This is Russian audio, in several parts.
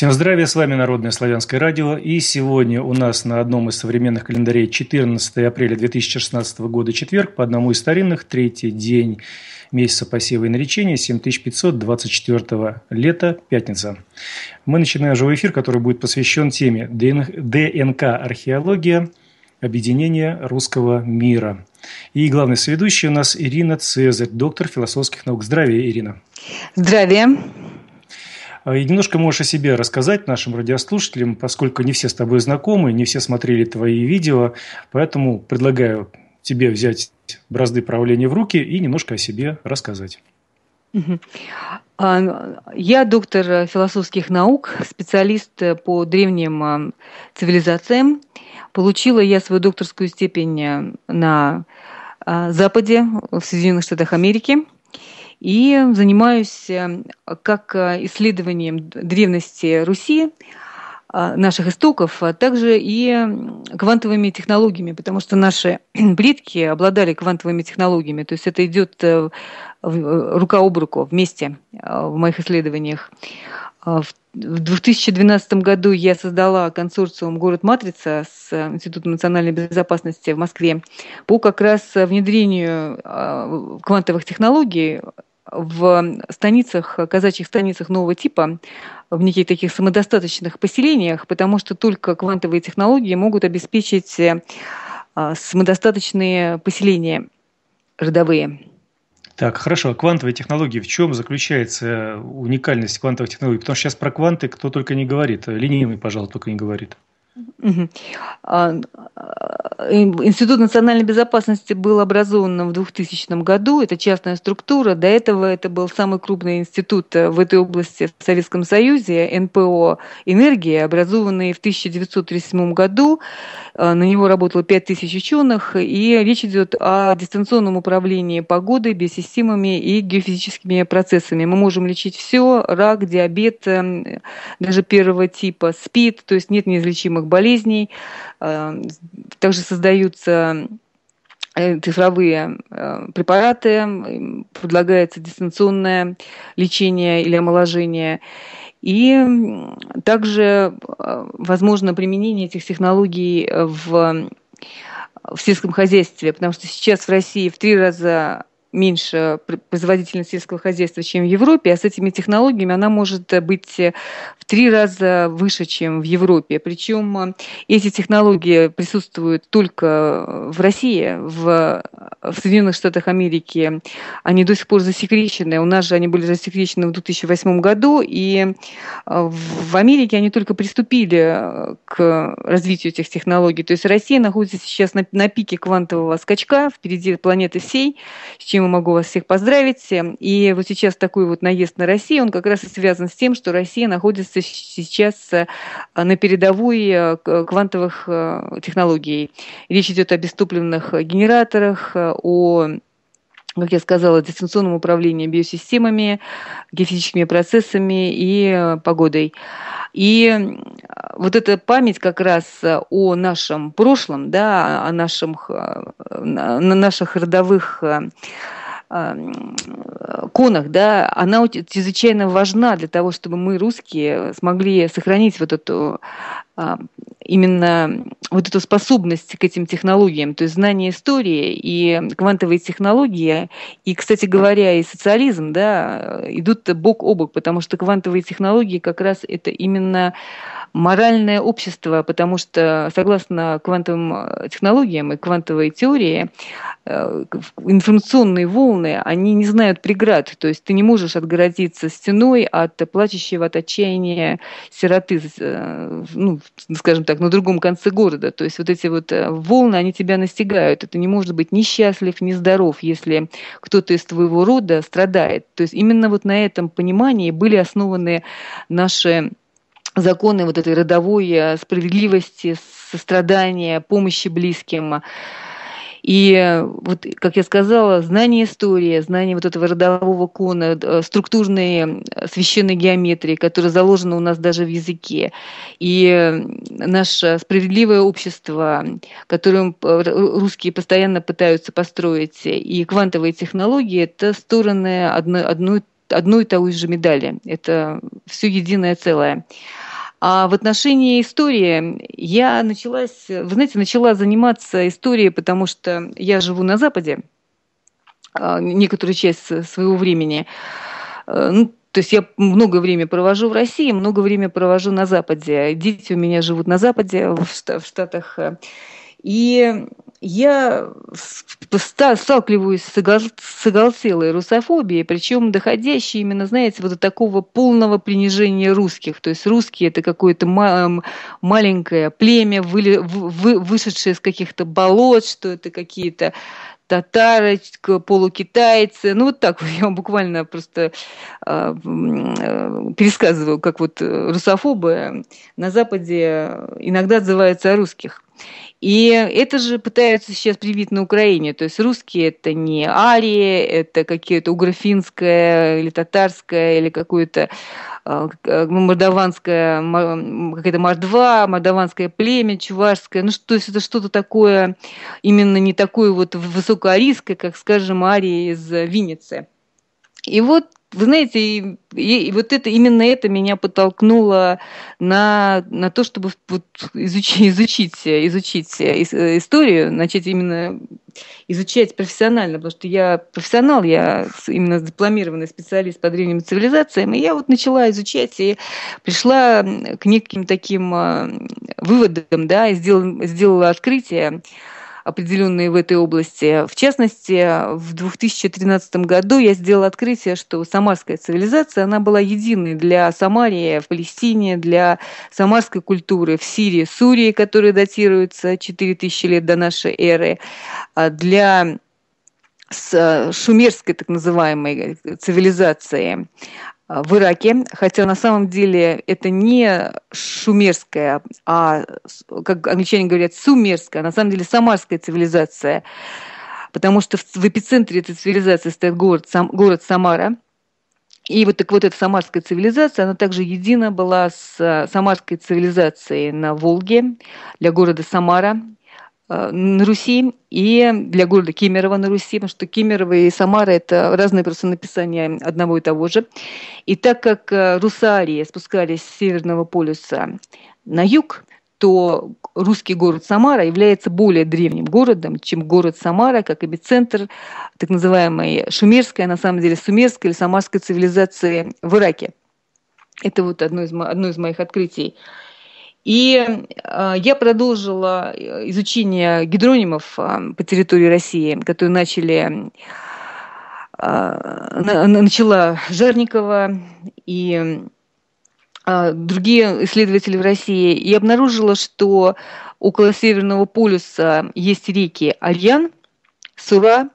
Всем здравия, с вами Народное славянское радио. И сегодня у нас на одном из современных календарей 14 апреля 2016 года четверг, по одному из старинных, третий день месяца посева и наречения, 7524 лета, пятница. Мы начинаем живой эфир, который будет посвящен теме ДНК «Археология. Объединение русского мира». И главный соведущий у нас Ирина Цезарь, доктор философских наук. Здравия, Ирина. Здравия. Э, и немножко можешь о себе рассказать нашим радиослушателям, поскольку не все с тобой знакомы, не все смотрели твои видео, поэтому предлагаю тебе взять бразды правления в руки и немножко о себе рассказать. А, я доктор философских наук, специалист по древним а, цивилизациям. Получила я свою докторскую степень а, на Западе, в Соединенных Штатах Америки – и занимаюсь э, как э, исследованием древности Руси, э, наших истоков, а также и квантовыми технологиями, потому что наши предки обладали квантовыми технологиями, то есть это идет рука об руку вместе в моих исследованиях. А в 2012 году я создала консорциум «Город-матрица» с Институтом национальной безопасности в Москве по как раз внедрению квантовых технологий в станицах, казачьих станицах нового типа, в неких таких самодостаточных поселениях, потому что только квантовые технологии могут обеспечить э, самодостаточные поселения родовые. Так, хорошо. А квантовые технологии, в чем заключается э, уникальность квантовых технологий? Потому что сейчас про кванты кто только не говорит. Э, Ленивый, пожалуй, только не говорит. А, э, институт национальной безопасности был образован в 2000 году, это частная структура, до этого это был самый крупный институт э, в этой области в Советском Союзе, НПО «Энергия», образованный в 1937 году, э, на него работало 5000 ученых, и речь идет о дистанционном управлении погодой, биосистемами и геофизическими процессами. Мы можем лечить все, рак, диабет, эм, даже первого типа, СПИД, то есть нет неизлечимых неизлечимых болезней. Э, также создаются э, цифровые э, препараты, предлагается дистанционное лечение или омоложение. И также возможно применение этих технологий в в сельском хозяйстве, потому что сейчас в России в три раза меньше производительность сельского хозяйства, чем в Европе, а с этими технологиями она может быть э, в три раза выше, чем в Европе. Причем э, эти технологии присутствуют только э, в России, в, в Соединенных Штатах Америки. Они до сих пор засекречены. У нас же они были засекречены в 2008 году, и в Америке они только приступили к развитию этих технологий. То есть Россия находится сейчас на, на пике квантового скачка, впереди планеты всей, с чем чем я могу вас всех поздравить. И вот сейчас такой вот наезд на Россию, он как раз и связан с тем, что Россия находится сейчас э, на передовой э, квантовых э, технологий. Речь идет о бестопливных генераторах, о как я сказала, дистанционным управлением биосистемами, генетическими процессами и э, погодой. И вот эта память как раз э, о нашем прошлом, да, о нашем, о э, наших родовых Э, конах, да, она чрезвычайно важна для того, чтобы мы, русские, смогли сохранить вот эту а, именно вот эту способность к этим технологиям, то есть знание истории и квантовые технологии, и, кстати говоря, и социализм, да, идут бок о бок, потому что квантовые технологии как раз это именно моральное общество, потому что согласно квантовым э, технологиям и квантовой теории, э, информационные волны, они не знают преград, то есть ты не можешь отгородиться стеной от плачущего от отчаяния сироты, э, ну, скажем так, на другом конце города. То есть вот эти вот волны, они тебя настигают, и ты не можешь быть несчастлив, здоров, если кто-то из твоего рода страдает. То есть именно вот на этом понимании были основаны наши законы вот этой родовой э, справедливости, сострадания, помощи близким. И э, вот, как я сказала, знание истории, знание вот этого родового кона, э, структурной священной геометрии, которая заложена у нас даже в языке, и наше справедливое общество, которым русские постоянно пытаются построить, и квантовые технологии – это стороны одной, одной одну и ту же медали. Это все единое целое. А в отношении истории я началась, вы знаете, начала заниматься историей, потому что я живу на Западе а, некоторую часть своего времени. А, ну, то есть я много времени провожу в России, много времени провожу на Западе. Дети у меня живут на Западе, в Штатах. И я сталкиваюсь с, огол... с оголтелой русофобией, причем доходящей именно, знаете, вот до такого полного принижения русских. То есть русские это какое-то ма- маленькое племя, выли... вы... вышедшее из каких-то болот, что это какие-то татары, полукитайцы. Ну, вот так я вам буквально просто э, э, пересказываю, как вот русофобы на Западе иногда отзываются о русских. И это же пытаются сейчас привить на Украине. То есть русские это не арии, это какие-то уграфинское или татарская или какое-то э, э, мордаванское, какая-то мордва, мордаванское племя, чувашское. Ну, то есть это что-то такое, именно не такое вот высокоарийское, как, скажем, арии из Винницы. И вот вы знаете, и, и, вот это именно это меня подтолкнуло на, на то, чтобы вот изучить, изучить, э, изучить э, историю, начать именно изучать профессионально, потому что я профессионал, я именно дипломированный специалист по древним цивилизациям, и я вот начала изучать и пришла к неким таким э, выводам, да, и сделала, сделала открытие, определенные в этой области. В частности, в 2013 году я сделала открытие, что самарская цивилизация, она была единой для Самарии, в Палестине, для самарской культуры, в Сирии, Сурии, которые датируются 4000 лет до нашей эры, а для с э, шумерской так называемой э, цивилизации, в Ираке, хотя на самом деле это не шумерская, а, как англичане говорят, сумерская, а на самом деле самарская цивилизация, потому что в эпицентре этой цивилизации стоит город, сам, город Самара, и вот так вот эта самарская цивилизация, она также едина была с э, самарской цивилизацией на Волге для города Самара, Э, на Руси и для города Кемерово на Руси, потому что Кемерово и Самара – это разные просто написания одного и того же. И так как э, русарии спускались с Северного полюса на юг, то русский город Самара является более древним городом, чем город Самара, как эпицентр так называемой шумерской, а на самом деле сумерской или самарской цивилизации в Ираке. Это вот одно из, одно из моих открытий. И э, я продолжила э, изучение гидронимов э, по территории России, которые начали э, на, начала Жарникова и э, другие исследователи в России, и обнаружила, что около Северного полюса есть реки Альян, Сура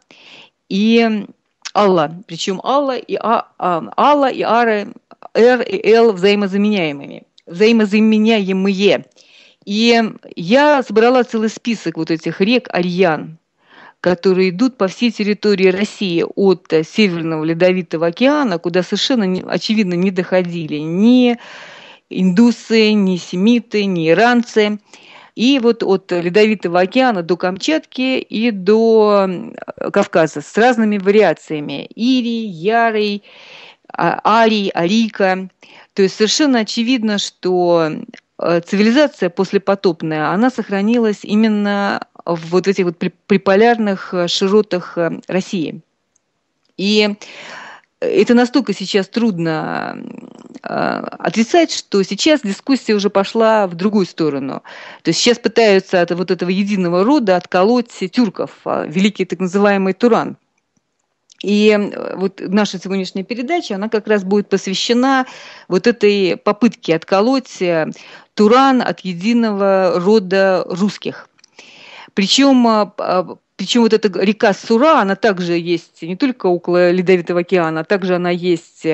и Алла. Причем Алла и, а, а, Алла и Ара, Р и Л взаимозаменяемыми – взаимозаменяемые. И я собрала целый список вот этих рек Арьян, которые идут по всей территории России от Северного Ледовитого океана, куда совершенно, очевидно, не доходили ни индусы, ни семиты, ни иранцы. И вот от Ледовитого океана до Камчатки и до э, Кавказа с разными вариациями. Ири, Ярый, а, Арий, Арика, то есть совершенно очевидно, что э, цивилизация послепотопная, она сохранилась именно в вот этих вот приполярных э, широтах э, России. И это настолько сейчас трудно отрицать, что сейчас дискуссия уже пошла в другую сторону. То есть сейчас пытаются от вот этого единого рода отколоть тюрков, а, великий так называемый Туран. И э, вот наша сегодняшняя передача, она как раз будет посвящена вот этой попытке отколоть э, Туран от единого рода русских. Причем э, причем вот эта река Сура, она также есть не только около Ледовитого океана, а также она есть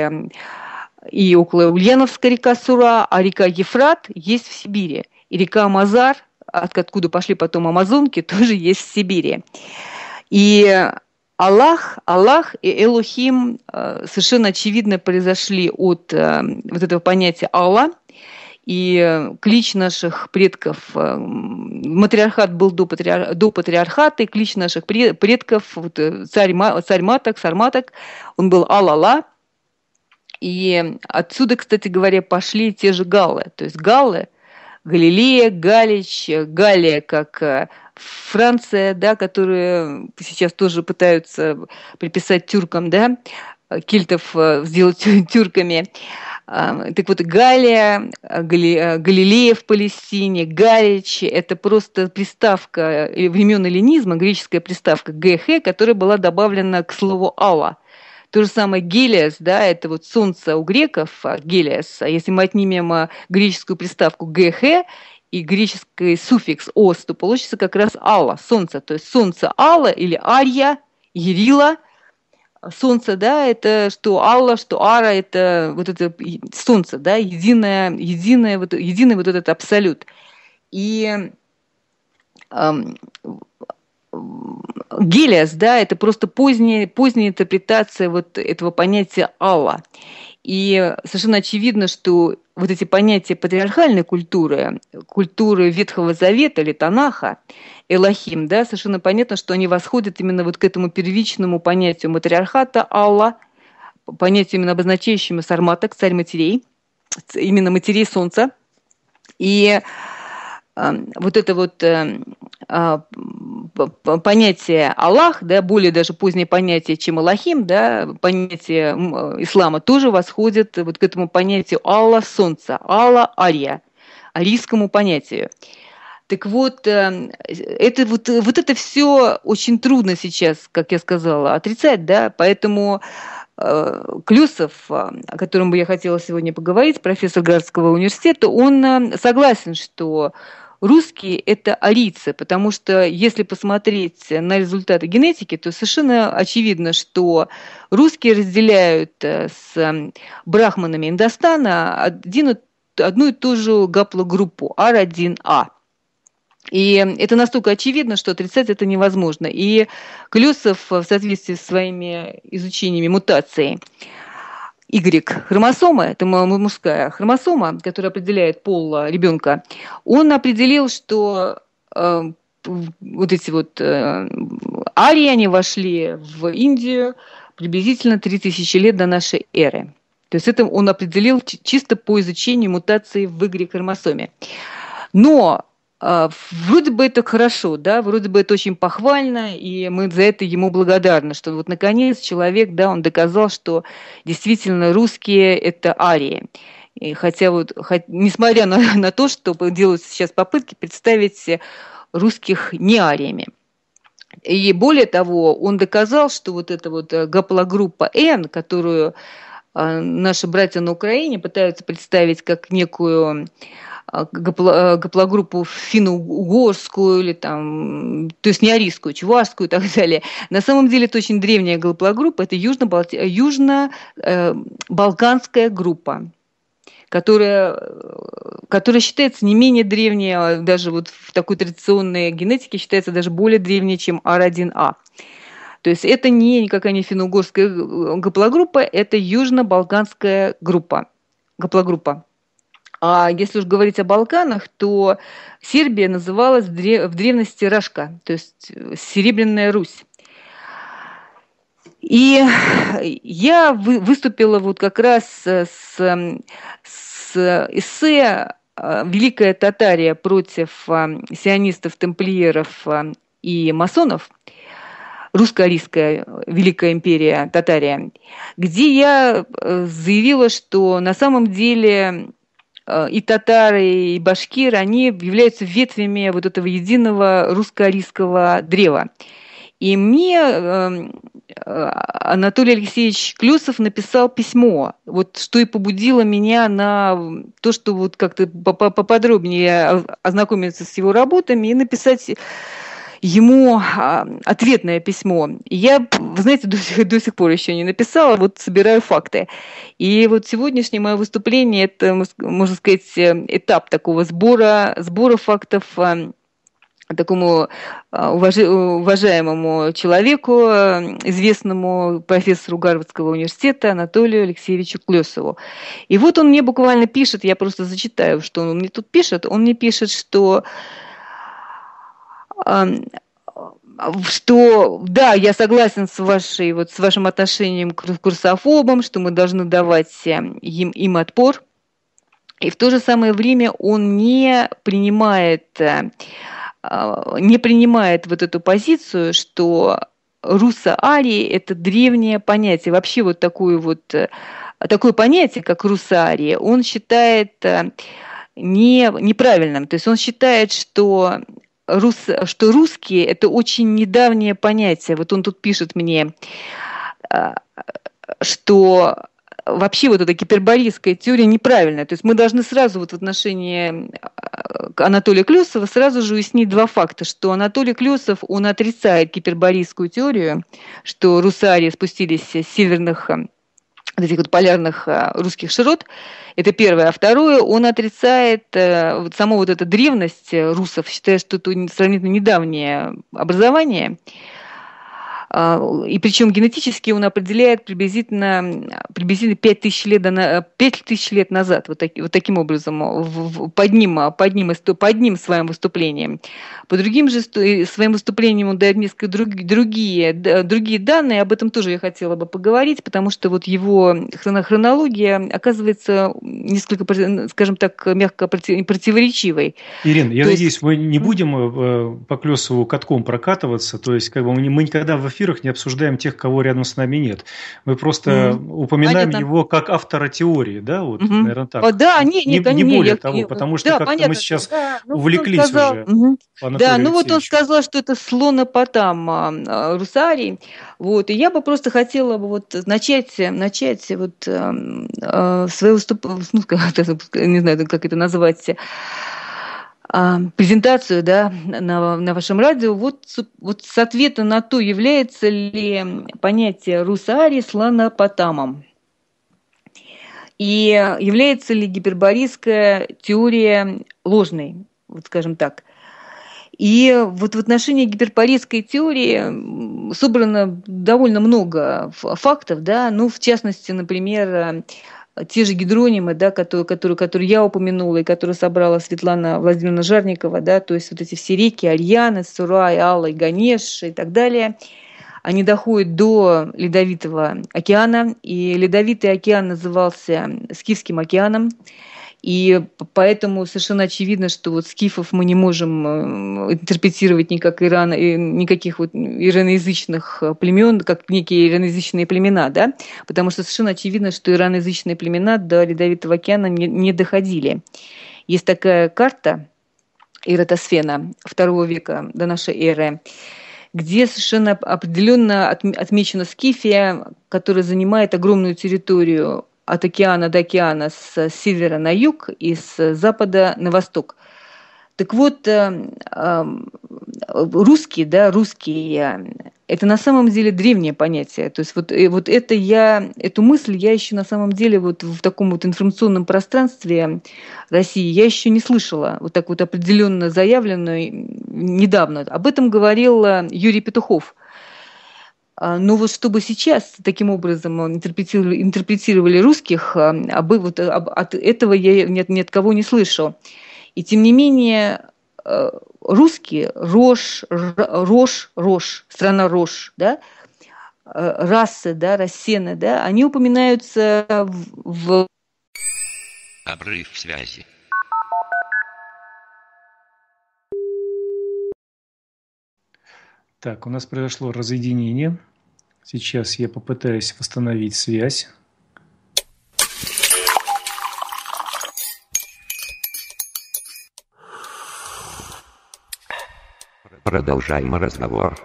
и около Ульяновская река Сура, а река Ефрат есть в Сибири. И река Амазар, откуда пошли потом амазонки, тоже есть в Сибири. И Аллах, Аллах и Элухим э, совершенно очевидно произошли от э, вот этого понятия Алла И э, клич наших предков, матриархат был до, патриар, до патриархата, и клич наших предков, вот, царь, царь маток, сарматок, он был Аллала. И отсюда, кстати говоря, пошли те же галлы. То есть галлы, Галилея, Галич, Галия как Франция, да, которые сейчас тоже пытаются приписать тюркам, да, кельтов э, сделать тюрками. А, так вот, Галия, э, Галилея в Палестине, Галич – это просто приставка э, времен эллинизма, греческая приставка ГХ, которая была добавлена к слову «ава». То же самое гелиас, да, это вот солнце у греков, а гелиас. А если мы отнимем греческую приставку ГХ, и греческий суффикс «ос», то получится как раз «алла», «солнце». То есть «солнце алла» или «арья», «ерила», солнце, да, это что Алла, что Ара, это вот это солнце, да, единое, единое, вот, единый вот этот абсолют. И эм, Гелиас, да, это просто поздняя, поздняя интерпретация вот этого понятия Алла. И совершенно очевидно, что вот эти понятия патриархальной культуры, культуры Ветхого Завета или Танаха, Элохим, да, совершенно понятно, что они восходят именно вот к этому первичному понятию матриархата Алла, понятию именно обозначающему Сармата, царь матерей, именно матерей солнца. И Эм, вот это вот эм, а, понятие Аллах, да, более даже позднее понятие, чем Аллахим, да, понятие э, ислама тоже восходит вот к этому понятию Алла солнца, Алла ария, арийскому понятию. Так вот, эм, это вот, э, вот это все очень трудно сейчас, как я сказала, отрицать, да, поэтому Э, Клюсов, э, о котором бы я хотела сегодня поговорить, профессор Гарского университета, он э, согласен, что русские – это арийцы, потому что если посмотреть на результаты генетики, то совершенно очевидно, что русские разделяют с брахманами Индостана один, одну и ту же гаплогруппу R1A – и это настолько очевидно, что отрицать это невозможно. И Клюсов в соответствии с своими изучениями мутации Y-хромосомы, это мужская хромосома, которая определяет пол а, ребенка, он определил, что э, вот эти вот э, арии, они вошли в Индию приблизительно 3000 лет до нашей эры. То есть это он определил чисто по изучению мутации в Y-хромосоме. Но а, вроде бы это хорошо, да, вроде бы это очень похвально, и мы за это ему благодарны, что вот наконец человек, да, он доказал, что действительно русские – это арии. И хотя вот, хоть, несмотря на, на то, что делают сейчас попытки представить русских не ариями. И более того, он доказал, что вот эта вот э, гаплогруппа Н, которую а, наши братья на Украине пытаются представить как некую а, а, гаплогруппу финно-угорскую или там, то есть не арийскую, а чувашскую и так далее. На самом деле это очень древняя гаплогруппа, это южно-балканская э, э, группа которая, э, которая считается не менее древней, даже вот в такой традиционной генетике считается даже более древней, чем R1A. То есть это не никакая не финно-угорская гаплогруппа, это южно-балканская группа, гаплогруппа. А если уж говорить о Балканах, то Сербия называлась в, древности Рожка, то есть э, Серебряная Русь. И я выступила вот как раз э, с, эм, с эссе э, «Великая Татария против сионистов, темплиеров и масонов», русско-арийская Великая империя Татария, где я заявила, что на самом деле Э, и татары, и башкиры, они являются ветвями вот этого единого русско-арийского древа. И мне эм, э, Анатолий Алексеевич Клюсов написал письмо, вот что и побудило меня на то, что вот как-то поподробнее ознакомиться с его работами и написать ему а, ответное письмо. Я, знаете, до сих, до сих пор еще не написала, вот собираю факты. И вот сегодняшнее мое выступление – это, можно сказать, э, этап такого сбора, сбора фактов, э, такому э, уважаемому человеку, известному профессору Гарвардского университета Анатолию Алексеевичу Клесову. И вот он мне буквально пишет, я просто зачитаю, что он мне тут пишет. Он мне пишет, что что да, я согласен с, вашей, вот, с вашим отношением к курсофобам, что мы должны давать эм, им, им отпор. И в то же самое время он не принимает, э, а, не принимает вот эту позицию, что русаарии это древнее понятие. Вообще вот такое, вот, э, такое понятие, как русаарии он считает э, не, неправильным. То есть он считает, что рус, что русские – это очень недавнее понятие. Вот он тут пишет мне, а, что вообще вот эта гиперборийская теория неправильная. То есть мы должны сразу вот в отношении а, Анатолия Клюсова сразу же уяснить два факта, что Анатолий Клюсов он отрицает гиперборийскую теорию, что русарии спустились с северных а, вот этих вот полярных русских широт, это первое. А второе, он отрицает э, вот саму вот эту древность э, русов, считая, что это сравнительно недавнее образование, а, и причем генетически он определяет приблизительно, приблизительно тысяч лет, тысяч лет назад, вот, так, вот таким образом, в, в, под, ним, под, ним, под ним своим выступлением. По другим же своим выступлением он дает несколько друг, другие, другие данные, об этом тоже я хотела бы поговорить, потому что вот его хронология оказывается несколько, скажем так, мягко противоречивой. Ирина, я То надеюсь, мы не будем э, по Клесову катком прокатываться, то есть как бы мы никогда в эфире эфирах не обсуждаем тех, кого рядом с нами нет. Мы просто mm-hmm. упоминаем понятно. его как автора теории, да, вот, mm-hmm. наверное, так. А да, не, не, не, не более я, того, я, потому что да, как-то понятно, мы сейчас да, ну, увлеклись сказал, уже. Угу. Да, ну вот он ну, сказал, что это слонопотам а, а, Русарий. Вот, и я бы просто хотела бы вот начать, начать вот эм, э, э, свое выступление, ну, не знаю, как это назвать, а, презентацию да, на, на вашем радио. Вот, вот с ответа на то, является ли понятие русари слонопотамом. И является ли гиперборийская теория ложной, вот скажем так. И вот в отношении гиперборийской теории собрано довольно много фактов, да, ну, в частности, например, те же гидронимы, да, которые, которые, которые я упомянула и которые собрала Светлана Владимировна Жарникова, да, то есть вот эти все реки Альяны, Сурай, Алла, Ганеш и так далее, они доходят до Ледовитого океана, и Ледовитый океан назывался Скифским океаном, и поэтому совершенно очевидно, что вот скифов мы не можем эм, интерпретировать никак иран, э, никаких вот ираноязычных э, племен, как некие ираноязычные племена, да? потому что совершенно очевидно, что ираноязычные племена до Ледовитого океана не, не доходили. Есть такая карта Иратосфена второго века до нашей эры, где совершенно определенно отмечена Скифия, которая занимает огромную территорию от океана до океана, с севера на юг и с запада на восток. Так вот, э, э, русские, да, русские, это на самом деле древнее понятие. То есть вот, вот это я, эту мысль я еще на самом деле вот в таком вот информационном пространстве России я еще не слышала, вот так вот определенно заявленную недавно. Об этом говорил э, Юрий Петухов – а, Но ну, вот чтобы сейчас таким образом э, интерпретировали, интерпретировали русских, об, э, а вот, э, об, от этого я ни, ни от кого не слышу. И тем не менее русские, Рош, Рош, Рош, страна Рош, да, расы, да, рассены, да, они упоминаются в... Обрыв связи. Так, у нас произошло разъединение. Сейчас я попытаюсь восстановить связь. Продолжаем разговор.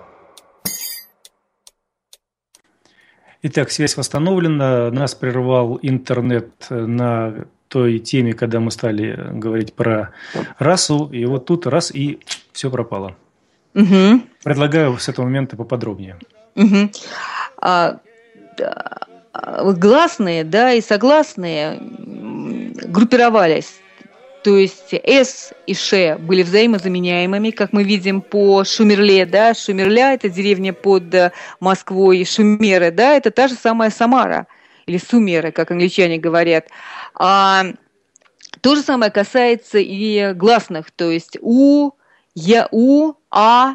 Итак, связь восстановлена. Нас прервал интернет на той теме, когда мы стали говорить про расу. И вот тут раз и все пропало. Угу. Предлагаю с этого момента поподробнее. Угу. А, гласные, да, и согласные группировались. То есть С и Ш были взаимозаменяемыми, как мы видим по Шумерле, да, Шумерля – это деревня под э, Москвой, Шумеры, да, это та же самая Самара или Сумеры, как англичане говорят. А то же самое касается и гласных, то есть У, Я, У, А,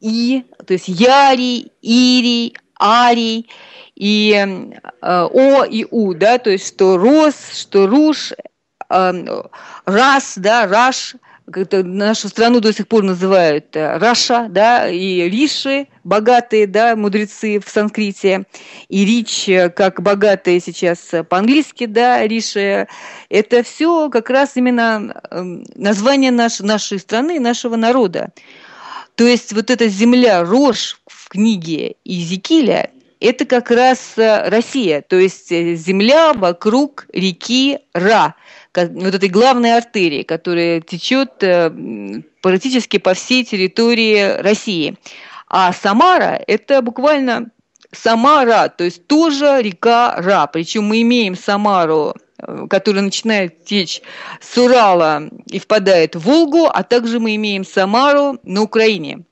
и, то есть Ярий, Ирий, Арий и эм, э, О и У, да, то есть что Рос, что Руш, э, Рас, да, Раш, как-то нашу страну до сих пор называют э, Раша, да, и Риши, богатые, да, мудрецы в санскрите, и Рич, э, как богатые сейчас э, по-английски, да, Риши. Это все как раз именно эм, название наш, нашей страны, нашего народа. То есть вот эта земля рожь в книге Иезекииля – это как раз э, Россия, то есть э, земля вокруг реки Ра, вот этой главной артерии, которая течет э, практически по всей территории России. А Самара – это буквально Самара, то есть тоже река Ра. Причем мы имеем Самару, э, которая начинает течь с Урала и впадает в Волгу, а также мы имеем Самару на Украине.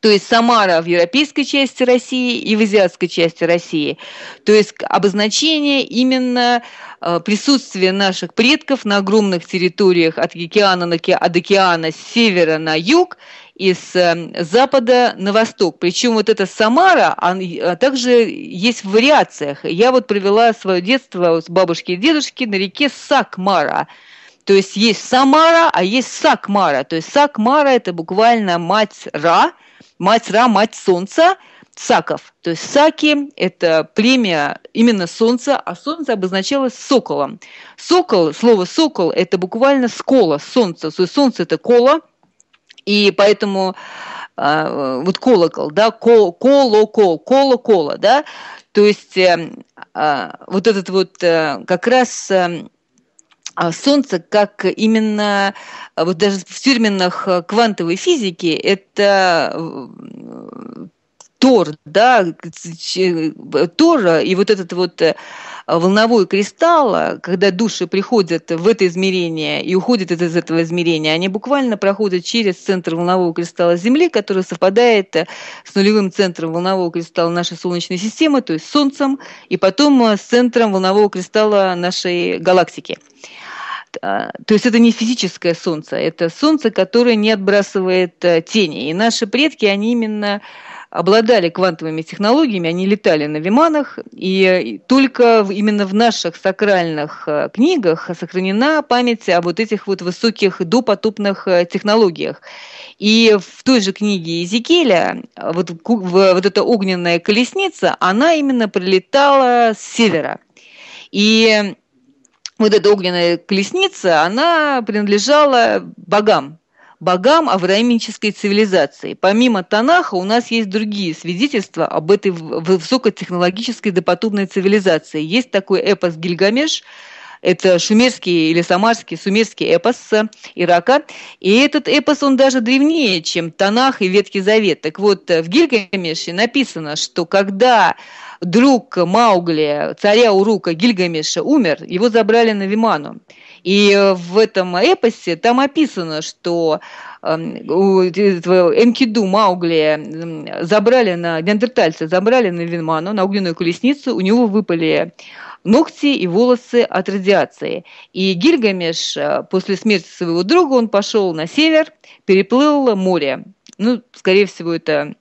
То есть Самара в европейской части России и в азиатской части России. То есть обозначение именно э, присутствия наших предков на огромных территориях от океана до океана с севера на юг – из эм, запада на восток. Причем вот эта Самара, а также есть в вариациях. Я вот провела свое детство с бабушки и дедушки на реке Сакмара. То есть есть Самара, а есть Сакмара. То есть Сакмара – это буквально мать Ра, мать Ра, мать Солнца, саков. То есть саки – это племя именно солнца, а солнце обозначалось соколом. Сокол, слово сокол – это буквально скола солнца. То есть солнце – это кола – и поэтому э, вот колокол, да, коло, кол, коло, коло, да, то есть э, э, вот этот вот э, как раз э, Солнце как именно, вот даже в терминах э, квантовой физики, это э, Тор, да, Тора и вот этот вот э, волновой кристалл, а, когда души приходят в это измерение и уходят из этого измерения, они буквально проходят через центр волнового кристалла Земли, который совпадает э, с нулевым центром волнового кристалла нашей Солнечной системы, то есть Солнцем, и потом э, с центром волнового кристалла нашей галактики а, то есть это не физическое солнце, это солнце, которое не отбрасывает тени. И наши предки, они именно обладали квантовыми технологиями, они летали на виманах, и только именно в наших сакральных э, книгах сохранена память о вот этих вот высоких допотопных э, технологиях. И в той же книге Езекеля э, вот, вот эта огненная колесница, она именно прилетала с севера. И вот эта огненная колесница, она принадлежала богам, богам авраамической цивилизации. Помимо Танаха у нас есть другие свидетельства об этой высокотехнологической допотопной цивилизации. Есть такой эпос Гильгамеш, это шумерский или самарский, сумерский эпос Ирака. И этот эпос, он даже древнее, чем Танах и Ветхий Завет. Так вот, в Гильгамеше написано, что когда друг Маугли, царя Урука Гильгамеша, умер, его забрали на Виману. И э, в этом эпосе там описано, что эм, э, Энкиду Маугли забрали на неандертальца, забрали на Винману, на огненную колесницу, у него выпали ногти и волосы от радиации. И Гильгамеш э, после смерти своего друга, он пошел на север, переплыл море. Ну, скорее всего, это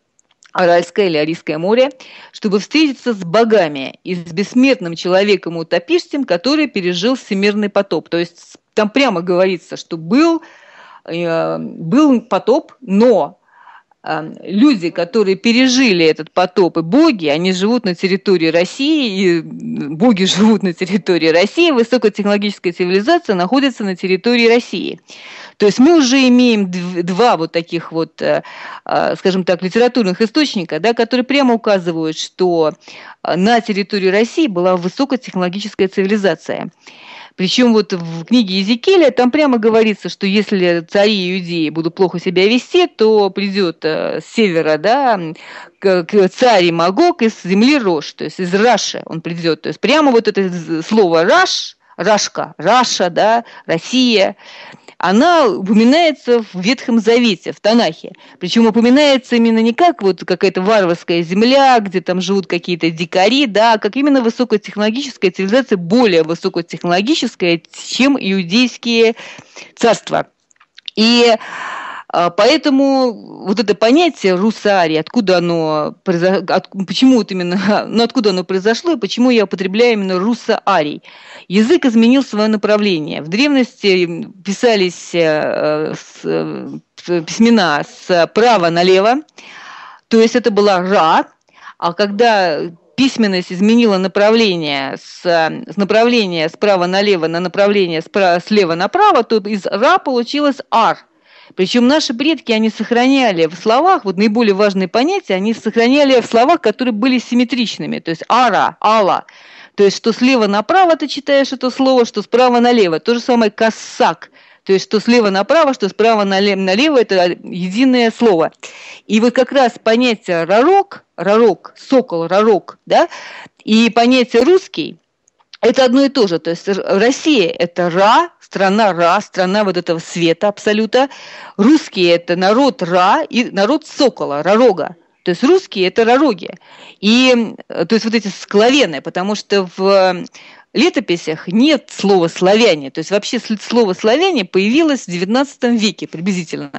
Аральское или Арийское море, чтобы встретиться с богами и с бессмертным человеком-утопишцем, который пережил всемирный потоп. То есть там прямо говорится, что был, э, был потоп, но э, люди, которые пережили этот потоп, и боги, они живут на территории России, и боги живут на территории России, высокотехнологическая цивилизация находится на территории России. То есть мы уже имеем два вот таких вот, э, э, скажем так, литературных источника, да, которые прямо указывают, что э, на территории России была высокотехнологическая цивилизация. Причем вот в книге Езекииля там прямо говорится, что если цари и иудеи будут плохо себя вести, то придет с севера, да, царь и Магог из земли Рош, то есть из Раша он придет. То есть прямо вот это слово Раш, Рашка, Раша, да, Россия – она упоминается в Ветхом Завете, в Танахе. Причем упоминается именно не как вот какая-то варварская земля, где там живут какие-то дикари, да, а как именно высокотехнологическая цивилизация, более высокотехнологическая, чем иудейские царства. И а, поэтому вот это понятие русари, откуда оно, от, почему вот именно, ну откуда оно произошло и почему я употребляю именно руссо Язык изменил свое направление. В древности писались э, э, письмена с права налево, то есть это была ра, а когда письменность изменила направление с, с направления справа налево на направление спра, слева направо, то из ра получилось ар – причем наши предки, они сохраняли в словах, вот наиболее важные понятия, они сохраняли в словах, которые были симметричными, то есть ара, ала. То есть, что слева направо ты читаешь это слово, что справа налево. То же самое косак. То есть, что слева направо, что справа налево, налево это единое слово. И вот как раз понятие рарок, рарок, сокол, рарок, да, и понятие русский, это одно и то же. То есть Россия – это Ра, страна Ра, страна вот этого света абсолюта. Русские – это народ Ра и народ Сокола, Ророга. То есть русские – это Ророги. И э, то есть вот эти склавены, потому что в э, летописях нет слова «славяне». То есть вообще слово «славяне» появилось в XIX веке приблизительно.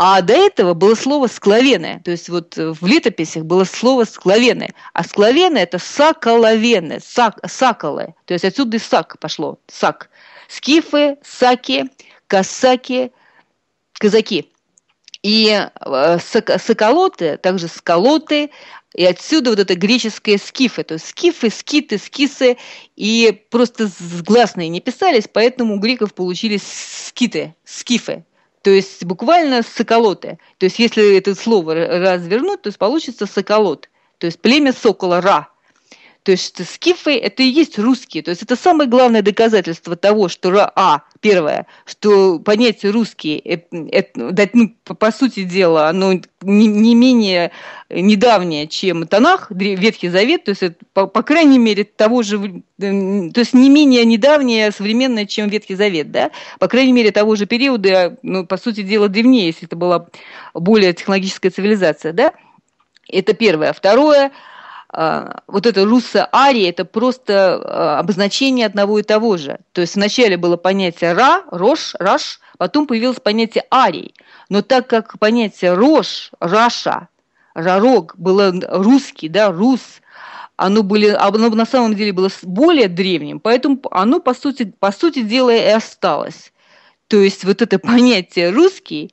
А до этого было слово «скловенное». То есть вот э, в летописях было слово «скловенное». А «скловенное» – это «соколовенное», сак, «саколы». То есть отсюда и «сак» пошло, «сак». Скифы, саки, касаки, казаки. И э, соколоты, также сколоты, и отсюда вот это греческое скифы. То есть скифы, скиты, скисы. И просто гласные не писались, поэтому у греков получились скиты, скифы. То есть буквально соколоты. То есть если это слово развернуть, то есть получится соколот. То есть племя сокола Ра – то есть скифы – это и есть русские. То есть это самое главное доказательство того, что а, первое, что понятие русские, это, ну, по сути дела, оно не, не менее недавнее, чем Танах, Ветхий Завет, то есть это, по, по крайней мере того же, то есть не менее недавнее, современное, чем Ветхий Завет, да, по крайней мере того же периода, ну, по сути дела, древнее, если это была более технологическая цивилизация, да, это первое. Второе, а, вот это руссо-ария, это просто а, обозначение одного и того же. То есть вначале было понятие ра, рош, раш, потом появилось понятие арий. Но так как понятие рош, раша, рарог было русский, да, рус, оно, были, оно на самом деле было более древним, поэтому оно, по сути, по сути дела, и осталось. То есть вот это понятие русский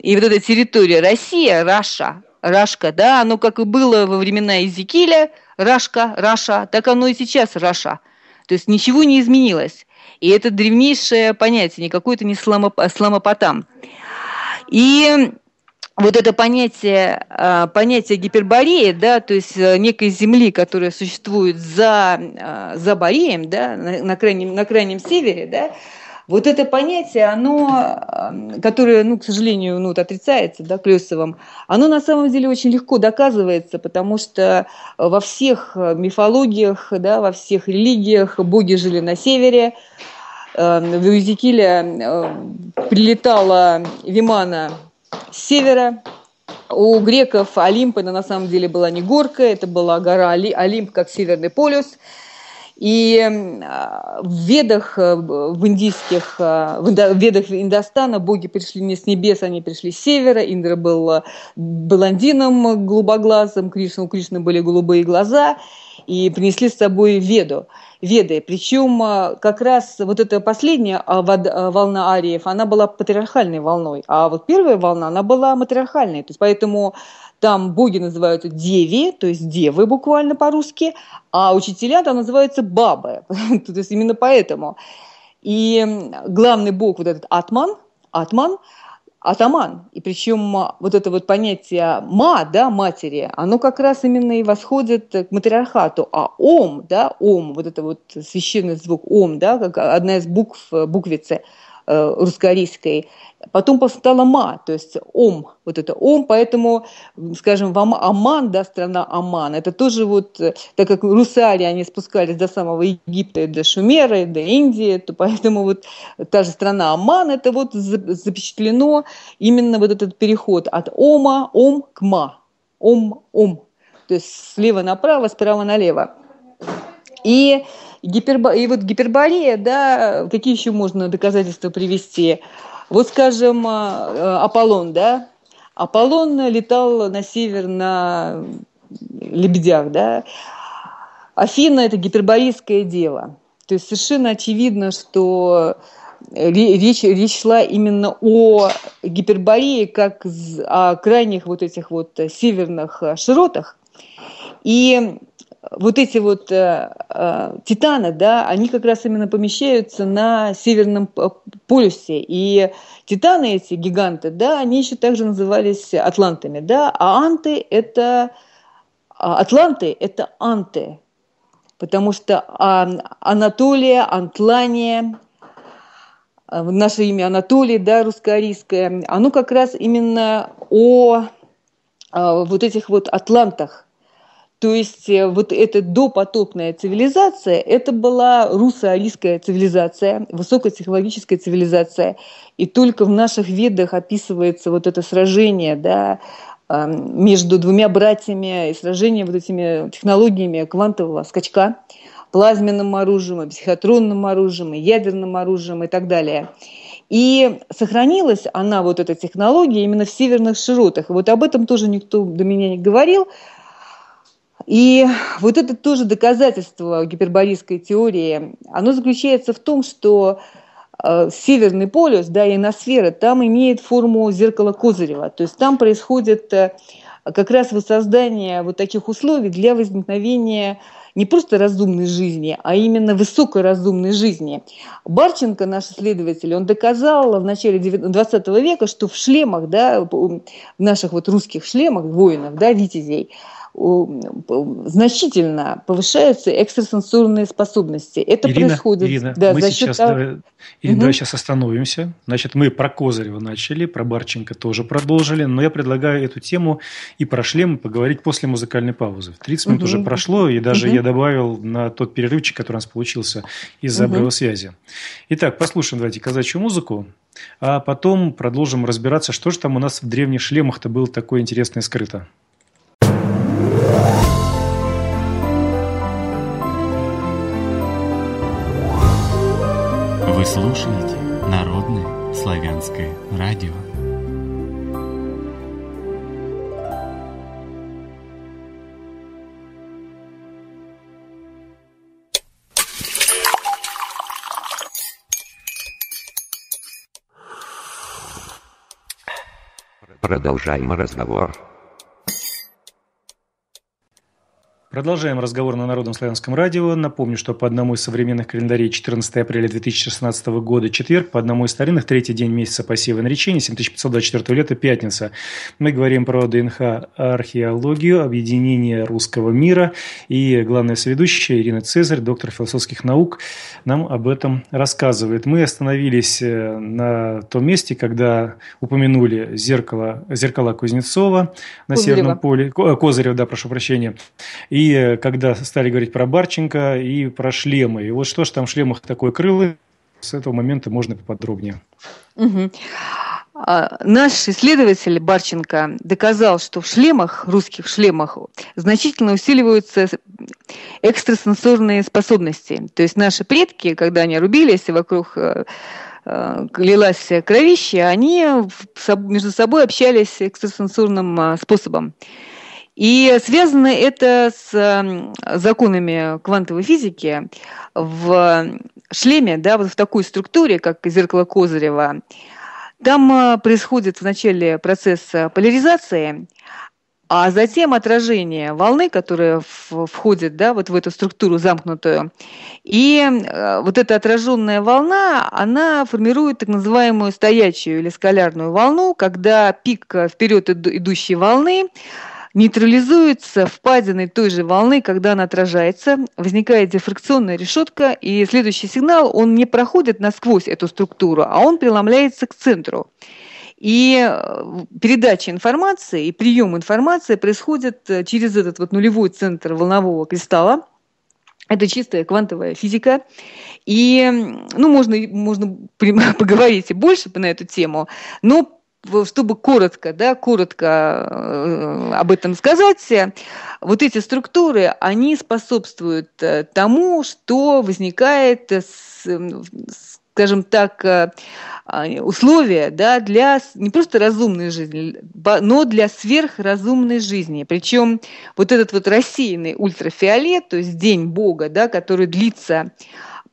и вот эта территория Россия, Раша, Рашка, да, оно как и было во времена Иезекииля, Рашка, Раша, так оно и сейчас Раша. То есть ничего не изменилось. И это древнейшее понятие, никакой то не сламопотам. И вот это понятие, а, понятие гипербореи, да, то есть э, некой земли, которая существует за, а, за Бореем, да, на, на, крайнем, на крайнем севере, да, вот это понятие, оно, которое, ну, к сожалению, ну, вот отрицается да, Клесовым, оно на самом деле очень легко доказывается, потому что во всех э, мифологиях, да, во всех религиях боги жили на севере, эм, в Юзикиле эм, прилетала Вимана с севера, у греков Олимп, она на самом деле была не горка, это была гора Олимп, как Северный полюс. И а, в ведах э, в индийских, э, в ведах Индостана боги пришли не с небес, они пришли с севера. Индра был э, блондином голубоглазым, Кришна, у Кришны были голубые глаза и принесли с собой веду, веды. Причем как раз вот эта последняя волна ариев, она была патриархальной волной, а вот первая волна, она была матриархальной. То есть поэтому там боги называют деви, то есть девы буквально по-русски, а учителя там называются бабы. то есть именно поэтому. И главный бог вот этот атман, атман, атаман. И причем вот это вот понятие «ма», да, матери, оно как раз именно и восходит к матриархату. А «ом», да, «ом», вот это вот священный звук «ом», да, как одна из букв, буквицы – э, русско-корейской. Потом повстала Ма, то есть Ом, вот это Ом, поэтому, скажем, вам Оман, да, страна Оман, это тоже вот, э, так как русари, они спускались до самого Египта, до Шумера, до Индии, то поэтому вот та же страна Оман, это вот запечатлено именно вот этот переход от Ома, Ом к Ма, Ом, Ом, то есть слева направо, справа налево. И Гипербо... И вот гиперборея, да, какие еще можно доказательства привести? Вот, скажем, а, э, Аполлон, да? Аполлон летал на север на лебедях, да? Афина – это гиперборейское дело. То есть совершенно очевидно, что э, речь, речь шла именно о гиперборее, как о крайних вот этих вот э, северных широтах. И вот эти вот э, э, титаны, да, они как раз именно помещаются на северном полюсе. И титаны эти, гиганты, да, они еще также назывались атлантами, да, а анты это... А, атланты – это анты, потому что Анатолия, Антлания, э, наше имя Анатолий, да, русско-арийское, оно как раз именно о э, вот этих вот атлантах – то есть э, вот эта допотопная цивилизация, это была русско арийская цивилизация, высокотехнологическая цивилизация. И только в наших ведах описывается вот это сражение да, между двумя братьями и сражение вот этими технологиями квантового скачка, плазменным оружием, и психотронным оружием, и ядерным оружием и так далее. И сохранилась она, вот эта технология, именно в северных широтах. И вот об этом тоже никто до меня не говорил, и вот это тоже доказательство гиперборийской теории. Оно заключается в том, что э, Северный полюс, да, ионосфера, там имеет форму зеркала Козырева. То есть там происходит э, как раз воссоздание вот таких условий для возникновения не просто разумной жизни, а именно высокой разумной жизни. Барченко, наш исследователь, он доказал в начале 20 века, что в шлемах, да, в наших вот русских шлемах воинов, да, витязей, значительно повышаются экстрасенсорные способности. Это Ирина, происходит Ирина, да, мы за сейчас, того... давай, Ирина, угу. давай сейчас остановимся. Значит, мы про Козырева начали, про Барченко тоже продолжили, но я предлагаю эту тему и про шлем поговорить после музыкальной паузы. 30 минут угу. уже прошло, и даже угу. я добавил на тот перерывчик, который у нас получился из-за угу. связи. Итак, послушаем, давайте, казачью музыку. А потом продолжим разбираться, что же там у нас в древних шлемах-то было такое интересное скрыто. Вы слушаете Народное славянское радио. Продолжаем разговор. Продолжаем разговор на Народном славянском радио. Напомню, что по одному из современных календарей 14 апреля 2016 года четверг, по одному из старинных третий день месяца посева наречения, 7524 лета, пятница. Мы говорим про ДНХ археологию, объединение русского мира. И главная соведущая Ирина Цезарь, доктор философских наук, нам об этом рассказывает. Мы остановились э, на том месте, когда упомянули зеркало, зеркала Кузнецова на Козырева. Северном поле. Э, Козырева, да, прошу прощения. И и э, когда стали говорить про Барченко и про шлемы. И вот что ж там в шлемах такое крыло, с этого момента можно поподробнее. А, наш исследователь Барченко доказал, что в шлемах, русских шлемах, значительно усиливаются экстрасенсорные способности. То есть наши предки, когда они рубились и вокруг э, э, лилась кровище, они между собой общались экстрасенсорным а, способом. И связано это с эм, законами квантовой физики. В шлеме, да, вот в такой структуре, как зеркало Козырева, там э, происходит вначале процесс э, поляризации, а затем отражение волны, которая входит да, вот в эту структуру замкнутую. И э, вот эта отраженная волна, она формирует так называемую стоячую или скалярную волну, когда пик вперед идущей волны нейтрализуется впадиной той же волны, когда она отражается, возникает дифракционная решетка, и следующий сигнал, он не проходит насквозь эту структуру, а он преломляется к центру. И э, передача информации и прием информации происходит э, через этот вот нулевой центр волнового кристалла, это чистая квантовая физика. И, ну, можно, можно поговорить и больше на эту тему, но чтобы коротко, да, коротко э, об этом сказать, э, вот эти структуры, они способствуют э, тому, что возникает, скажем так, условия да, для не просто разумной жизни, но для сверхразумной жизни. Причем вот этот вот рассеянный ультрафиолет, то есть день Бога, да, который длится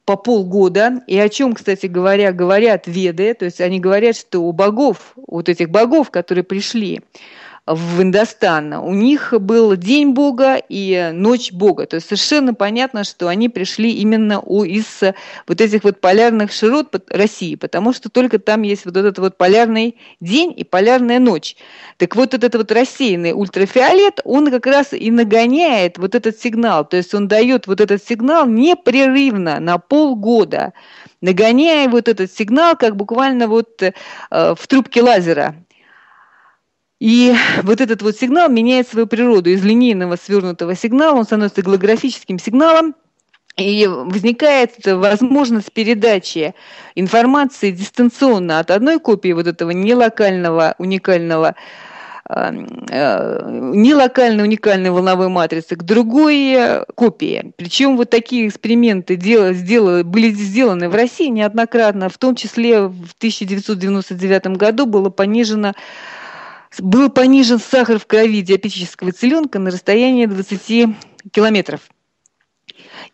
по полгода. И о чем, кстати говоря, говорят веды, то есть они говорят, что у богов, вот этих богов, которые пришли, в Индостан, у них был День Бога и Ночь Бога. То есть совершенно понятно, что они пришли именно у, из вот этих вот полярных широт России, потому что только там есть вот этот вот полярный день и полярная ночь. Так вот этот вот рассеянный ультрафиолет, он как раз и нагоняет вот этот сигнал, то есть он дает вот этот сигнал непрерывно на полгода, нагоняя вот этот сигнал, как буквально вот э, в трубке лазера. И вот этот вот сигнал меняет свою природу. Из линейного свернутого сигнала он становится голографическим сигналом, и возникает возможность передачи информации дистанционно от одной копии вот этого нелокального, уникального эм, э, нелокальной уникальной волновой матрицы к другой копии. Причем вот такие эксперименты дел, сделали, были сделаны в России неоднократно, в том числе в 1999 году было понижено был понижен сахар в крови диабетического целенка на расстоянии 20 километров.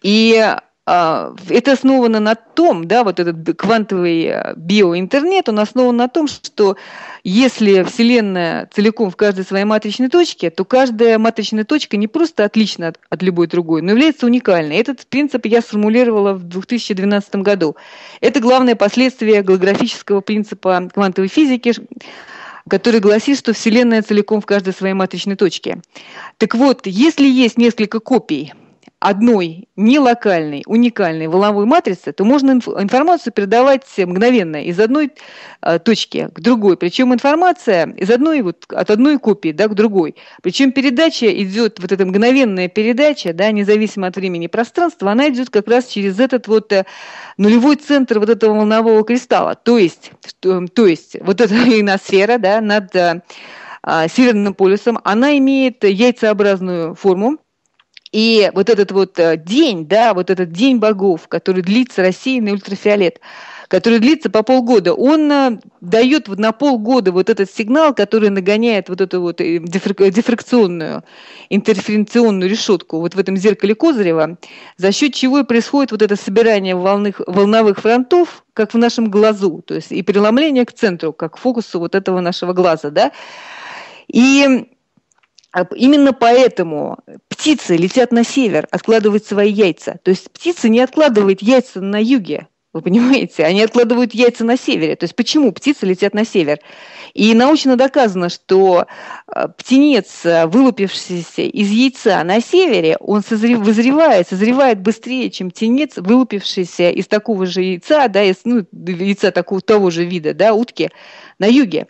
И а, это основано на том, да, вот этот квантовый а, биоинтернет, он основан на том, что если Вселенная целиком в каждой своей матричной точке, то каждая матричная точка не просто отлична от, от любой другой, но является уникальной. Этот принцип я сформулировала в 2012 году. Это главное последствие голографического принципа квантовой физики, который гласит, что Вселенная целиком в каждой своей маточной точке. Так вот, если есть несколько копий одной нелокальной, уникальной волновой матрицы, то можно инф информацию передавать мгновенно из одной э, точки к другой. Причем информация из одной, вот, от одной копии да, к другой. Причем передача идет, вот эта мгновенная передача, да, независимо от времени и пространства, она идет как раз через этот вот э, нулевой центр вот этого волнового кристалла. То есть, э, то есть вот эта ионосфера да, над... Э, Северным полюсом, она имеет яйцеобразную форму, и вот этот вот э, день, да, вот этот день богов, который длится рассеянный ультрафиолет, который длится по полгода, он э, дает на полгода вот этот сигнал, который нагоняет вот эту вот э, дифракционную, интерференционную решетку вот в этом зеркале Козырева, за счет чего и происходит вот это собирание волных, волновых фронтов, как в нашем глазу, то есть и преломление к центру, как к фокусу вот этого нашего глаза, да. И а именно поэтому птицы летят на север, откладывают свои яйца. То есть птицы не откладывают яйца на юге, вы понимаете? Они откладывают яйца на севере. То есть почему птицы летят на север? И научно доказано, что а, птенец, а, вылупившийся из яйца на севере, он созрев... вызревает, созревает быстрее, чем птенец, вылупившийся из такого же яйца, да, из ну, яйца такого, того же вида, да, утки на юге.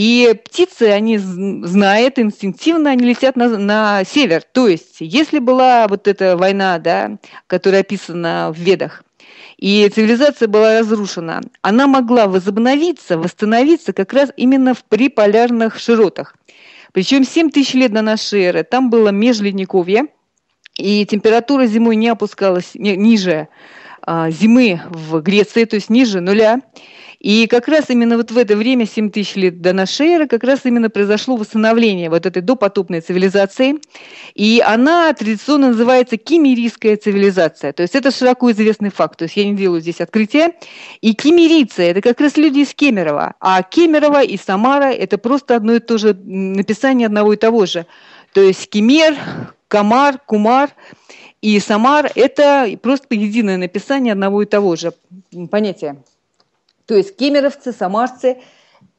И птицы, они знают инстинктивно, они летят на, на север. То есть, если была вот эта война, да, которая описана в Ведах, и цивилизация была разрушена, она могла возобновиться, восстановиться как раз именно в приполярных широтах. Причем 7 тысяч лет до нашей эры там было межледниковье, и температура зимой не опускалась не, ниже а, зимы в Греции, то есть ниже нуля. И как раз именно вот в это время, 7 тысяч лет до нашей эры, как раз именно произошло восстановление вот этой допотопной цивилизации. И она традиционно называется кимерийская цивилизация. То есть это широко известный факт. То есть я не делаю здесь открытия. И кимерийцы – это как раз люди из Кемерово. А Кемерово и Самара – это просто одно и то же написание одного и того же. То есть Кемер, Камар, Кумар и Самар – это просто единое написание одного и того же понятия. То есть кемеровцы, самарцы,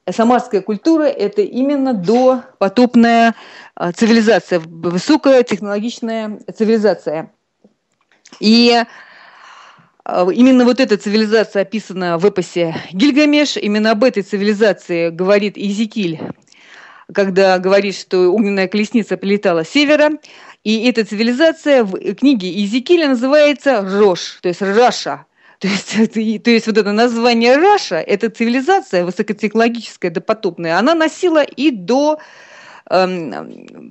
самарская культура – это именно допотопная а, цивилизация, высокая технологичная цивилизация. И а, Именно вот эта цивилизация описана в эпосе Гильгамеш. Именно об этой цивилизации говорит Изикиль, когда говорит, что умная колесница прилетала с севера. И эта цивилизация в книге Изекиля называется Рош, то есть Раша. То есть, то есть вот это название Раша, эта цивилизация высокотехнологическая, допотопная, она носила и до эм,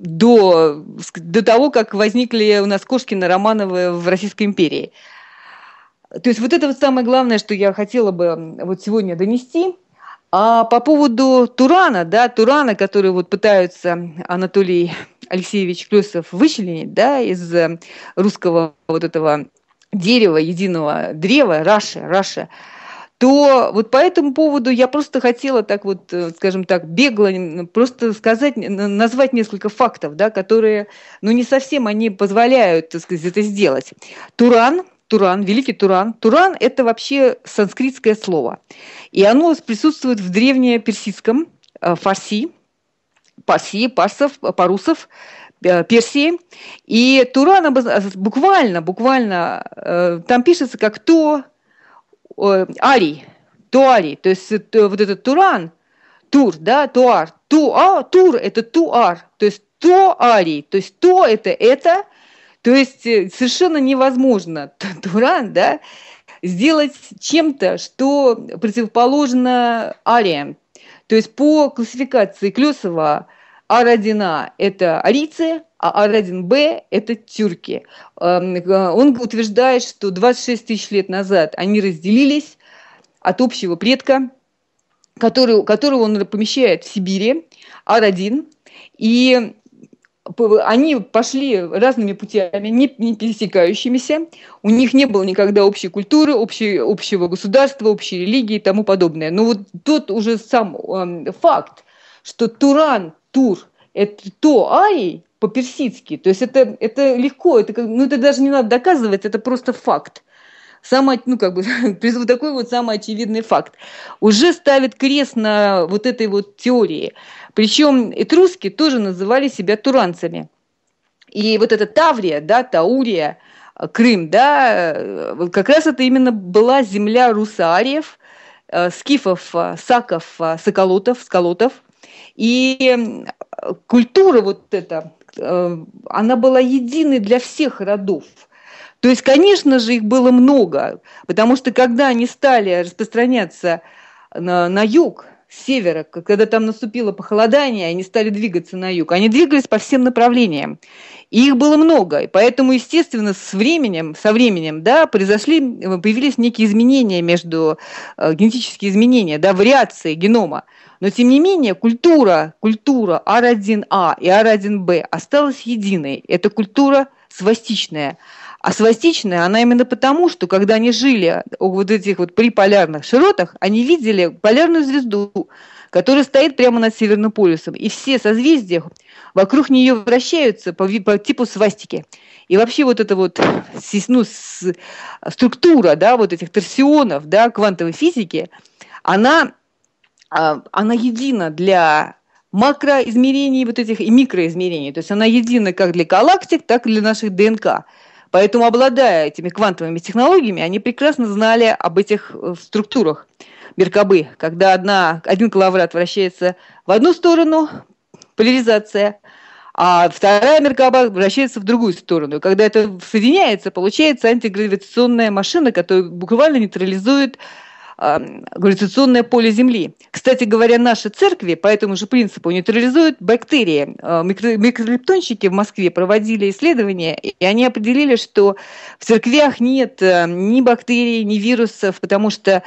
до, до того, как возникли у нас Кошкины, Романовы в Российской империи. То есть вот это вот самое главное, что я хотела бы эм, вот сегодня донести. А по поводу Турана, да, Турана, который вот пытаются Анатолий Алексеевич Клёсов вычленить, да, из э, русского вот этого дерева, единого древа, Раши, Раша, то вот по этому поводу я просто хотела так вот, э, скажем так, бегло просто сказать, назвать несколько фактов, да, которые, ну, не совсем они позволяют, так сказать, это сделать. Туран, Туран, великий Туран. Туран – это вообще санскритское слово. И оно присутствует в древнеперсидском, э, фарси, парси, парсов, парусов, Э, Персей. И Туран буквально, буквально, э, там пишется как то Арий, Туарий, то есть э, вот этот Туран, Тур, да, Туар, Туа, Тур это Туар, то есть Туарий, то есть То это это, то есть совершенно невозможно Туран, да, сделать чем-то, что противоположно Ариям. То есть по классификации Клёсова – Арадина – это арийцы, а ардин Б – это тюрки. Эм, э, он утверждает, что 26 тысяч лет назад они разделились от общего предка, который, которого он помещает в Сибири, ардин, и они пошли разными путями, не, не пересекающимися. У них не было никогда общей культуры, общей, общего государства, общей религии и тому подобное. Но вот тут уже сам э, факт, что Туран тур, это то арий по-персидски. То есть это, это легко, это, ну, это даже не надо доказывать, это просто факт. Самый, ну, как бы, такой вот самый очевидный факт. Уже ставит крест на вот этой вот теории. Причем этруски тоже называли себя туранцами. И вот эта Таврия, да, Таурия, Крым, да, э, как раз это именно была земля русариев, э, скифов, э, саков, соколотов, сколотов – и культура вот эта, э, она была единой для всех родов. То есть, конечно же, их было много, потому что когда они стали распространяться на, на юг, с севера, когда там наступило похолодание, они стали двигаться на юг. Они двигались по всем направлениям. И их было много. И поэтому, естественно, с временем, со временем, да, произошли, э, появились некие изменения между, э, генетические изменения, да, вариации генома. Но, тем не менее, культура, культура R1A а а и R1B а осталась единой. Это культура свастичная. А свастичная она именно потому, что когда они жили вот этих вот приполярных широтах, они видели полярную звезду, которая стоит прямо над Северным полюсом. И все созвездия вокруг нее вращаются по, по типу свастики. И вообще вот эта вот ну, структура да, вот этих торсионов да, квантовой физики, она, а, она едина для макроизмерений вот этих и микроизмерений. То есть она едина как для галактик, так и для наших ДНК. Поэтому, обладая этими квантовыми технологиями, они прекрасно знали об этих э, структурах меркабы, когда одна, один клаврат вращается в одну сторону, поляризация, а вторая меркаба вращается в другую сторону. И когда это соединяется, получается антигравитационная машина, которая буквально нейтрализует а, гравитационное поле Земли. Кстати говоря, наши церкви по этому же принципу нейтрализуют бактерии. А, микро, микролептонщики в Москве проводили исследования, и они определили, что в церквях нет а, ни бактерий, ни вирусов, потому что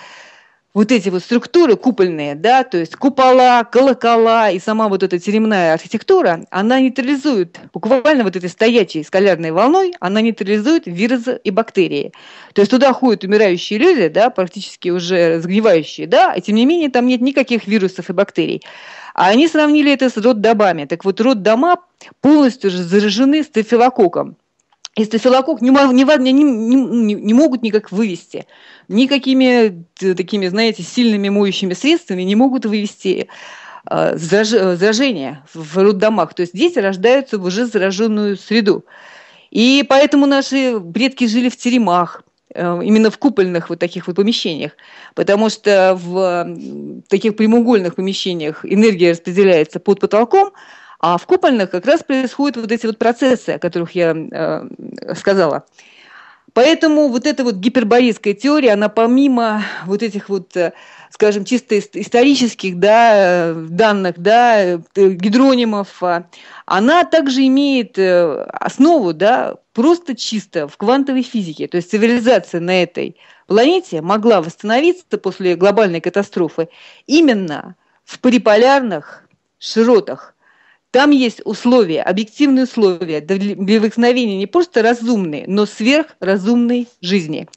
вот эти вот структуры купольные, да, то есть купола, колокола и сама вот эта теремная архитектура, она нейтрализует буквально вот этой стоячей скалярной волной, она нейтрализует вирусы и бактерии. То есть туда ходят умирающие люди, да, практически уже сгнивающие, да, и а тем не менее там нет никаких вирусов и бактерий. А они сравнили это с роддомами. Так вот, роддома полностью же заражены стафилококком. И стафилококк не, не, не, не, не могут никак вывести никакими э, такими, знаете, сильными моющими средствами не могут вывести э, э, заражение в роддомах. То есть дети рождаются в уже зараженную среду. И поэтому наши предки жили в теремах, именно в купольных вот таких вот помещениях, потому что в таких прямоугольных помещениях энергия распределяется под потолком, а в купольных как раз происходят вот эти вот процессы, о которых я э, сказала. Поэтому вот эта вот гиперборейская теория, она помимо вот этих вот, э, скажем, чисто исторических да, э, данных, да, э, гидронимов, а, она также имеет основу да, просто чисто в квантовой физике. То есть цивилизация на этой планете могла восстановиться после глобальной катастрофы именно в приполярных широтах – там есть условия, объективные условия для вдохновения не просто разумные, но сверхразумной жизни.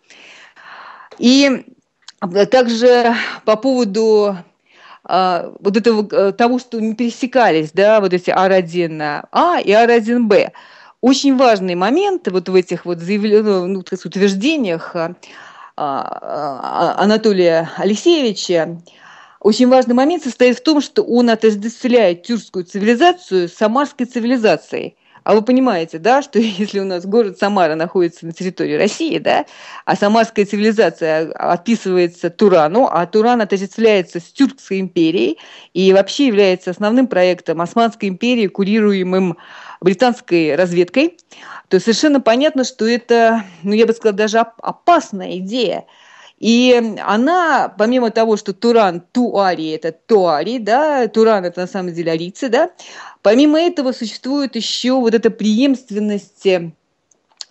И а, также по поводу э, вот этого э, того, что не пересекались, да, вот эти R1 А и R1 Б. Очень важный момент вот в этих вот заявленных ну, ну утверждениях а, Анатолия Алексеевича, очень важный момент состоит в том, что он отождествляет тюркскую цивилизацию с самарской цивилизацией. А вы понимаете, да, что если у нас город Самара находится на территории России, да, а самарская цивилизация описывается Турану, а Туран отождествляется с Тюркской империей и вообще является основным проектом Османской империи, курируемым британской разведкой, то совершенно понятно, что это, ну я бы сказала, даже опасная идея – и она, помимо того, что Туран Туари – это Туари, да, Туран – это на самом деле арийцы, да, помимо этого существует еще вот эта преемственность э,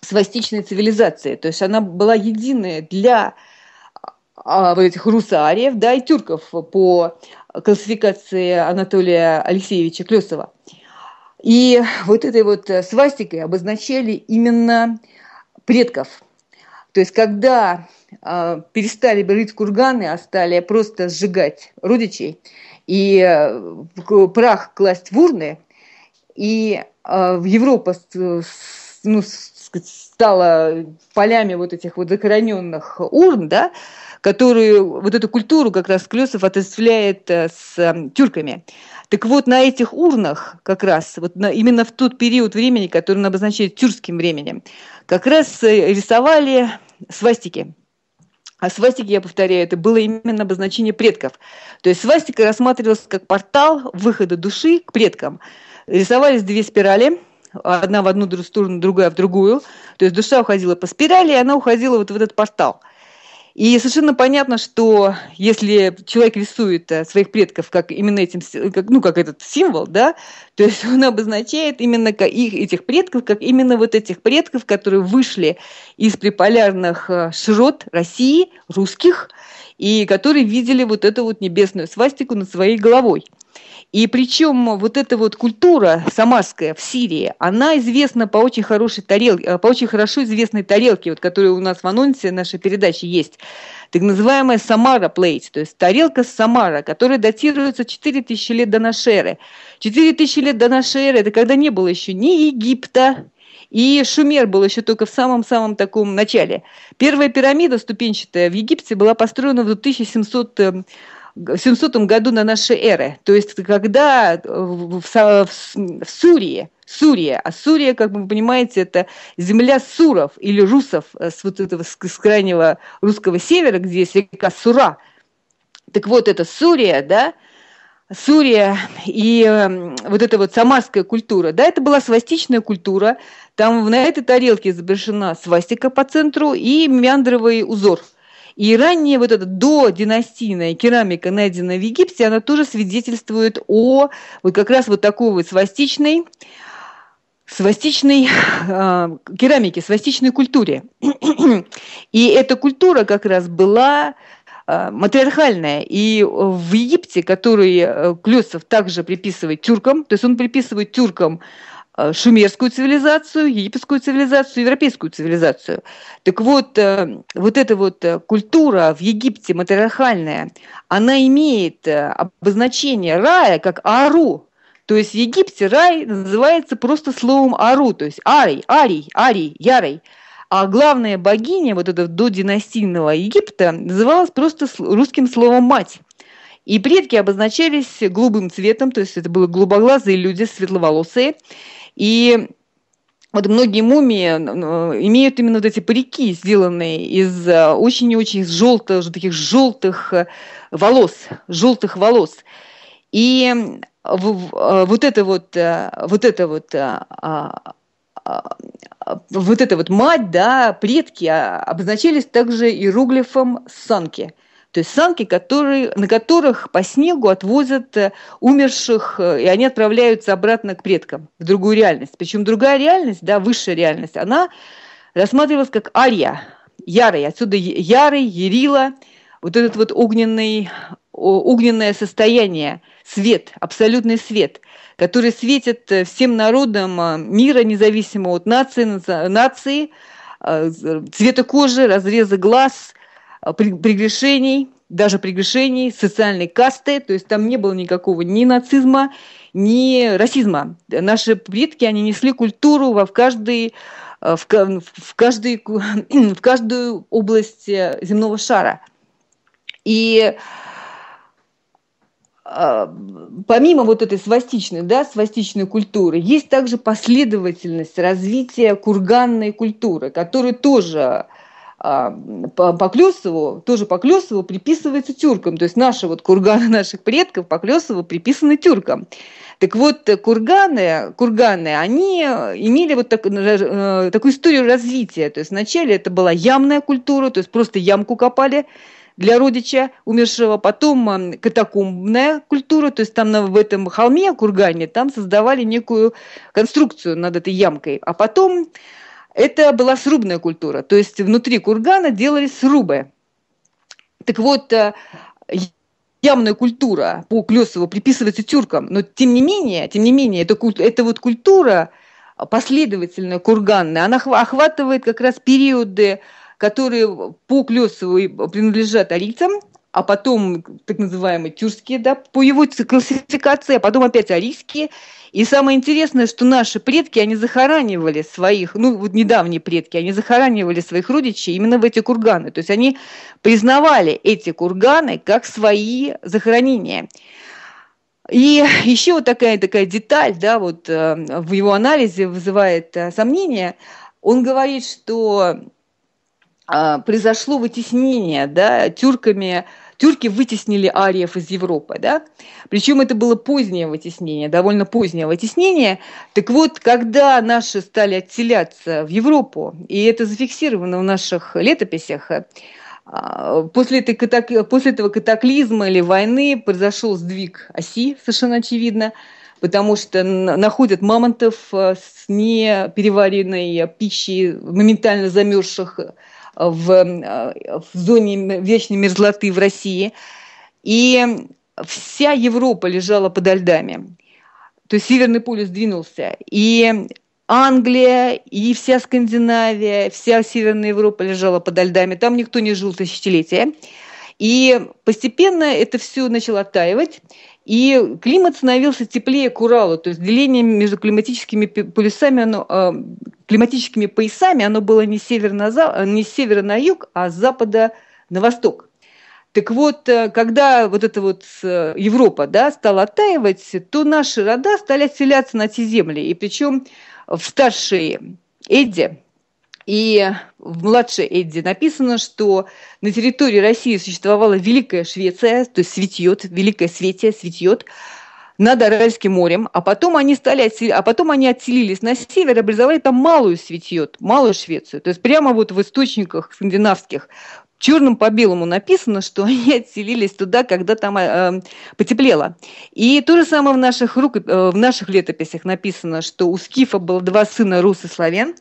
свастичной цивилизации, то есть она была единая для а, а, вот этих русариев, да, и тюрков по классификации Анатолия Алексеевича Клесова. И вот этой вот свастикой обозначали именно предков. То есть когда а, перестали рыть курганы, а стали просто сжигать родичей и э, прах класть в урны. И э, Европа ну, стала полями вот этих вот захороненных урн, да, которую вот эту культуру как раз Клёсов отождествляет э, с тюрками. Так вот, на этих урнах как раз, вот на, именно в тот период времени, который он обозначает тюркским временем, как раз рисовали свастики – а свастики, я повторяю, это было именно обозначение предков. То есть свастика рассматривалась как портал выхода души к предкам. Рисовались две спирали, одна в одну сторону, другая в другую. То есть душа уходила по спирали, и она уходила вот в этот портал – и совершенно понятно, что если человек рисует э, своих предков как именно этим, как, ну, как этот символ, да, то есть он обозначает именно их, этих предков, как именно вот этих предков, которые вышли из приполярных э, широт России, русских, и которые видели вот эту вот небесную свастику над своей головой. И причем вот эта вот культура самарская в Сирии, она известна по очень хорошей тарелке, э, по очень хорошо известной тарелке, вот которая у нас в анонсе нашей передачи есть, так называемая Самара плейт, то есть тарелка Самара, которая датируется 4000 лет до нашей эры. 4000 лет до нашей эры – это когда не было еще ни Египта, и Шумер был еще только в самом-самом таком начале. Первая пирамида ступенчатая в Египте была построена в 1700 э, в 700 году на нашей эры, то есть когда э, в, в, в Сурии, Сурия, а Сурия, как вы понимаете, это земля суров или русов э, с вот этого с, с крайнего русского севера, где есть река Сура. Так вот, это Сурия, да, Сурия и эм, вот эта вот самарская культура, да, это была свастичная культура, там на этой тарелке изображена свастика по центру и мяндровый узор. И ранее вот эта додинастийная керамика, найденная в Египте, она тоже свидетельствует о вот как раз вот такой вот свастичной, свастичной э, керамике, свастичной культуре. И эта культура как раз была Э, матриархальная. И э, в Египте, который э, Клюсов также приписывает тюркам, то есть он приписывает тюркам шумерскую цивилизацию, египетскую цивилизацию, европейскую цивилизацию. Так вот, вот эта вот культура в Египте матриархальная, она имеет обозначение рая как ару, то есть в Египте рай называется просто словом ару, то есть арий, арий, арий, ярой. А главная богиня вот этого династийного Египта называлась просто русским словом «мать». И предки обозначались голубым цветом, то есть это были голубоглазые люди, светловолосые. И вот многие мумии имеют именно вот эти парики, сделанные из э, очень и очень желтых, таких желтых э, волос, желтых волос. И э, вот это вот, вот это вот а, Э, вот эта вот мать, да, предки а, обозначились также иероглифом санки. То есть санки, которые, на которых по снегу отвозят э, умерших, э, и они отправляются обратно к предкам, в другую реальность. Причем другая реальность, да, высшая реальность, она рассматривалась как ария, ярый. Отсюда ярый, ярила, вот этот вот огненный, огненное состояние, свет, абсолютный свет – которые светят э, всем народам э, мира, независимо от нации, нации э, цвета кожи, разреза глаз, прегрешений, даже прегрешений, социальной касты. То есть там не было никакого ни нацизма, ни расизма. Наши предки, они несли культуру во в каждый в, в, каждый, в каждую область земного шара. И э, а, помимо вот этой свастичной, да, свастичной культуры, есть также последовательность развития курганной культуры, которая тоже по тоже по приписывается тюркам. То есть наши вот курганы наших предков по приписаны тюркам. Так вот, курганы, курганы, они имели вот так, э, э, такую историю развития. То есть вначале это была ямная культура, то есть просто ямку копали, для родича умершего. Потом эм, катакомбная культура, то есть там в этом холме, кургане, там создавали некую конструкцию над этой ямкой. А потом это была срубная культура, то есть внутри кургана делали срубы. Так вот, э, ямная культура по Клесову приписывается тюркам, но тем не менее, тем не менее, это, это вот культура последовательная, курганная, она охватывает как раз периоды которые по Клесову принадлежат арийцам, а потом так называемые тюркские, да, по его классификации, а потом опять арийские. И самое интересное, что наши предки, они захоранивали своих, ну, вот недавние предки, они захоранивали своих родичей именно в эти курганы. То есть они признавали эти курганы как свои захоронения. И еще вот такая, такая деталь, да, вот э, в его анализе вызывает э, сомнения. Он говорит, что а, произошло вытеснение, да, тюрками, тюрки вытеснили ариев из Европы, да, причем это было позднее вытеснение, довольно позднее вытеснение. Так вот, когда наши стали отселяться в Европу, и это зафиксировано в наших летописях, а, После, этой катак... После этого катаклизма или войны произошел сдвиг оси, совершенно очевидно, потому что находят мамонтов а, с непереваренной пищей, моментально замерзших в, э, в зоне вечной мерзлоты в России. И вся Европа лежала подо льдами. То есть Северный полюс сдвинулся И Англия, и вся Скандинавия, вся Северная Европа лежала подо льдами. Там никто не жил тысячелетия. И постепенно это все начало оттаивать. И климат становился теплее к Уралу, то есть деление между климатическими полюсами, оно, а, климатическими поясами, оно было не, север на не с севера на юг, а с запада на восток. Так вот, э, когда вот эта вот э, Европа да, стала оттаивать, то наши рода стали отселяться на те земли, и причем в старшие Эдди, и в младшей Эдди написано, что на территории России существовала Великая Швеция, то есть Светьет, Великая Светия, Светьет, над Аральским морем, а потом они стали отсел... а потом они отселились на север, и образовали там малую Светьет, малую Швецию. То есть прямо вот в источниках скандинавских черным по белому написано, что они отселились туда, когда там э, э, потеплело. И то же самое в наших, рук, э, в наших летописях написано, что у Скифа было два сына, рус и славян.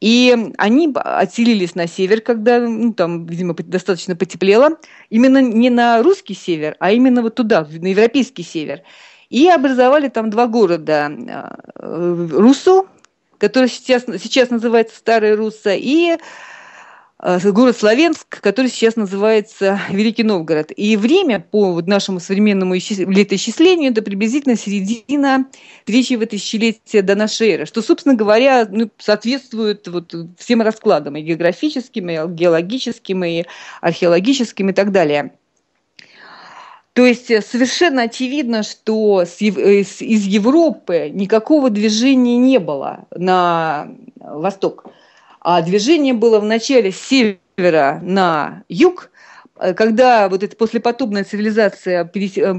И они отселились на север, когда, ну, там, видимо, достаточно потеплело, именно не на русский север, а именно вот туда, на европейский север. И образовали там два города а, – э, Русу, который сейчас, сейчас называется Старая Руса, и Э, город Славенск, который сейчас называется Великий Новгород. И время по вот нашему современному летоисчислению это приблизительно середина третьего тысячелетия до нашей эры, что, собственно говоря, ну, соответствует вот всем раскладам и географическим, и геологическим, и археологическим и так далее. То есть э, совершенно очевидно, что э, из Европы никакого движения не было на восток. А движение было в начале с севера на юг, э, когда вот эта послепотопная цивилизация э,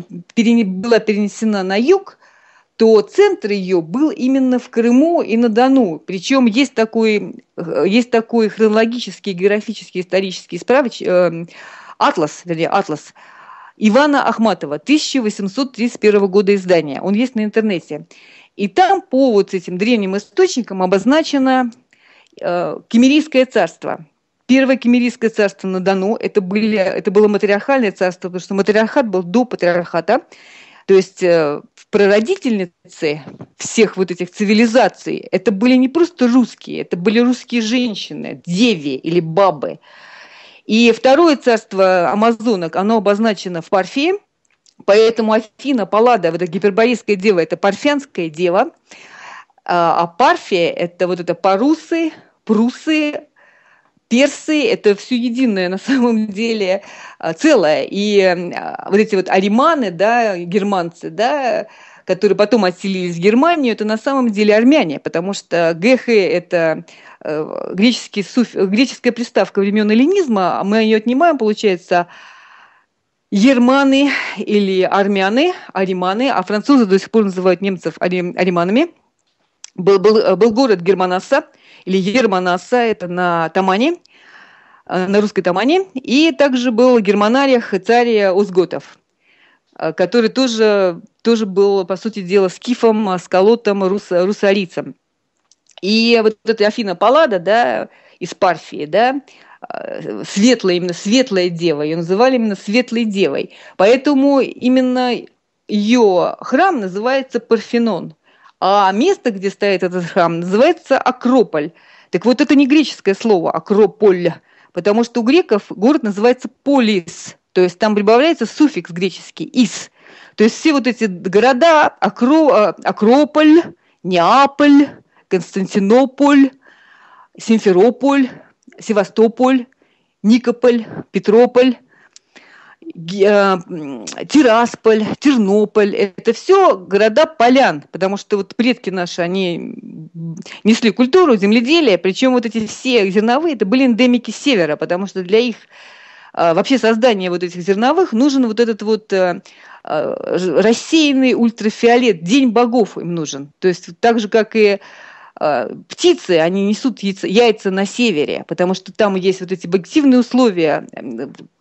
была перенесена на юг, то центр ее был именно в Крыму и на Дону. Причем есть такой, э, есть такой хронологический, географический, исторический справочник, э, атлас, вернее, атлас Ивана Ахматова, 1831 года издания. Он есть на интернете. И там по вот этим древним источникам обозначено. Э, Кемерийское царство. Первое Кемерийское царство на Дону, это, были, это было матриархальное царство, потому что матриархат был до патриархата. То есть э, в прародительнице всех вот этих цивилизаций, это были не просто русские, это были русские женщины, деви или бабы. И второе царство амазонок, оно обозначено в Парфе, поэтому Афина, Паллада, вот это гиперборейское дева, это парфянское дева, а Парфия – это вот это парусы, прусы, персы, это все единое на самом деле а, целое. И а, вот эти вот ариманы, да, германцы, да, которые потом отселились в Германию, это на самом деле армяне, потому что ГХ – это э, греческий суф... греческая приставка времен эллинизма, а мы ее отнимаем, получается, ерманы или армяны, ариманы, а французы до сих пор называют немцев арим... ариманами. Был, был, э, был город Германаса – или Германа Асаэта на Тамане, э, на русской Тамане, и также был Германариях царь Узготов, э, который тоже, тоже был, по сути дела, скифом, скалотом, рус, русарицем. И вот эта Афина Паллада, да, из Парфии, да, э, светлая, именно светлая дева, ее называли именно светлой девой. Поэтому именно ее храм называется Парфенон – а место, где стоит этот храм, называется Акрополь. Так вот, это не греческое слово «акрополь», потому что у греков город называется «полис», то есть там прибавляется суффикс греческий «ис». То есть все вот эти города Акро, э, Акрополь, Неаполь, Константинополь, Симферополь, Севастополь, Никополь, Петрополь, а, Тирасполь, Тернополь, это все города полян, потому что вот предки наши, они несли культуру земледелия, причем вот эти все зерновые, это были эндемики севера, потому что для их а, вообще создания вот этих зерновых нужен вот этот вот э, а, рассеянный ультрафиолет, день богов им нужен. То есть так же, как и а, птицы, они несут яйца, яйца на севере, потому что там есть вот эти объективные условия,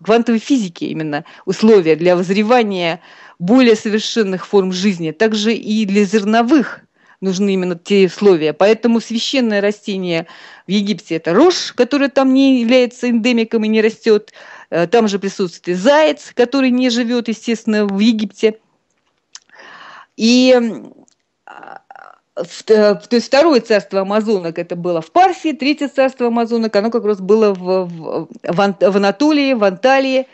квантовой физики именно, условия для возревания более совершенных форм жизни. Также и для зерновых нужны именно те условия. Поэтому священное растение в Египте – это рожь, которая там не является эндемиком и не растет. Э, там же присутствует и заяц, который не живет, естественно, в Египте. И а, в, то есть второе царство амазонок это было в Парфии, третье царство амазонок, оно как раз было в, в, в Анатолии, в Анталии,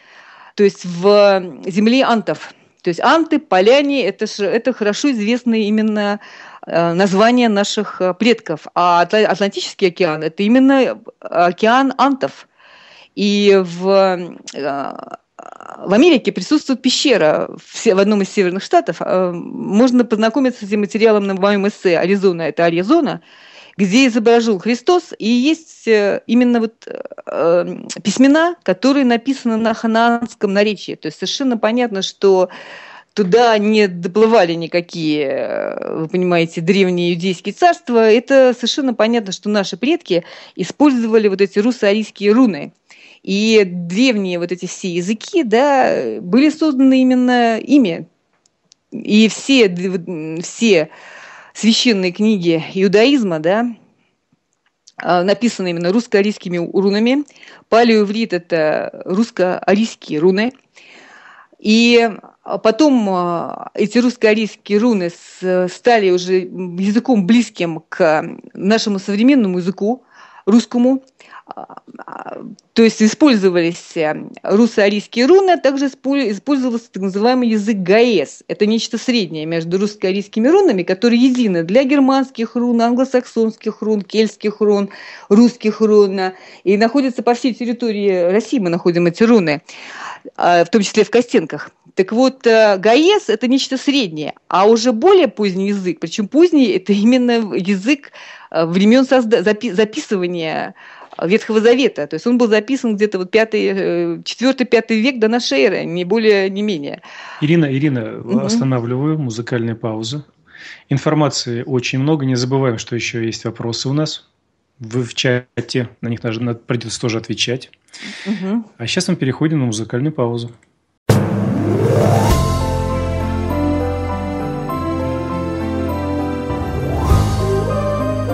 то есть в земле антов. То есть анты, поляне, это, ж, это хорошо известные именно э, названия наших э, предков. А Атлантический океан – это именно э, океан антов. И в в Америке присутствует пещера в одном из северных штатов. Э, можно познакомиться с этим материалом на моем эссе «Аризона – это Аризона», где изображен Христос, и есть э, именно вот э, письмена, которые написаны на ханаанском наречии. То есть совершенно понятно, что туда не доплывали никакие, вы понимаете, древние иудейские царства. Это совершенно понятно, что наши предки использовали вот эти руссо-арийские руны – и древние вот эти все языки, да, были созданы именно ими. И все, все священные книги иудаизма, да, а, написаны именно русско-арийскими рунами. Палеоеврит – это русско-арийские руны. И потом а, эти русско-арийские руны стали уже языком близким к нашему современному языку, русскому то есть использовались э, русско-арийские руны, а также использовался так называемый язык ГАЭС. Это нечто среднее между русско-арийскими рунами, которые едины для германских рун, англосаксонских рун, кельтских рун, русских рун. Э, и находятся по всей территории России, мы находим эти руны, э, в том числе в Костенках. Так вот, ГАЭС – это нечто среднее, а уже более поздний язык, причем поздний – это именно язык времен созда- запи- записывания Ветхого Завета. То есть он был записан где-то вот 4-5 э, век до нашей эры, не более, не менее. Ирина, Ирина, угу. останавливаю, музыкальная пауза. Информации очень много, не забываем, что еще есть вопросы у нас. Вы в чате, на них даже придется тоже отвечать. Угу. А сейчас мы переходим на музыкальную паузу.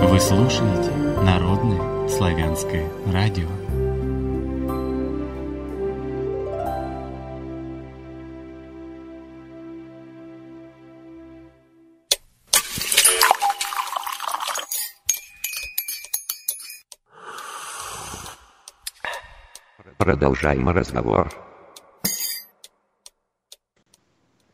Вы слушаете Народное Славянское радио. Продолжаем разговор.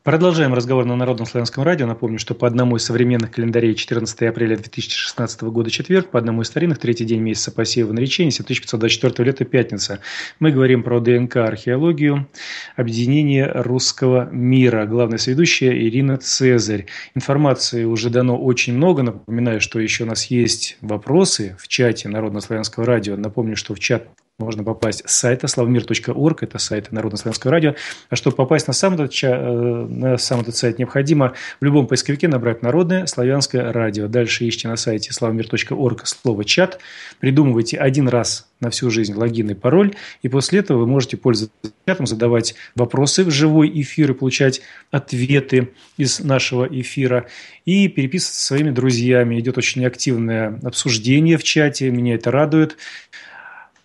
Продолжаем разговор на Народном славянском радио. Напомню, что по одному из современных календарей 14 апреля 2016 года четверг, по одному из старинных третий день месяца по сееву наречения, 7524 лета пятница. Мы говорим про ДНК, археологию, объединение русского мира. Главная сведущая Ирина Цезарь. Информации уже дано очень много. Напоминаю, что еще у нас есть вопросы в чате Народно-славянского радио. Напомню, что в чат можно попасть с сайта славмир.орг, это сайт Народно-славянского радио. А чтобы попасть на сам, этот, э, на сам этот сайт, необходимо в любом поисковике набрать «Народное славянское радио». Дальше ищите на сайте славмир.орг слово «чат», придумывайте один раз на всю жизнь логин и пароль, и после этого вы можете пользоваться чатом, задавать вопросы в живой эфир и получать ответы из нашего эфира, и переписываться со своими друзьями. Идет очень активное обсуждение в чате, меня это радует.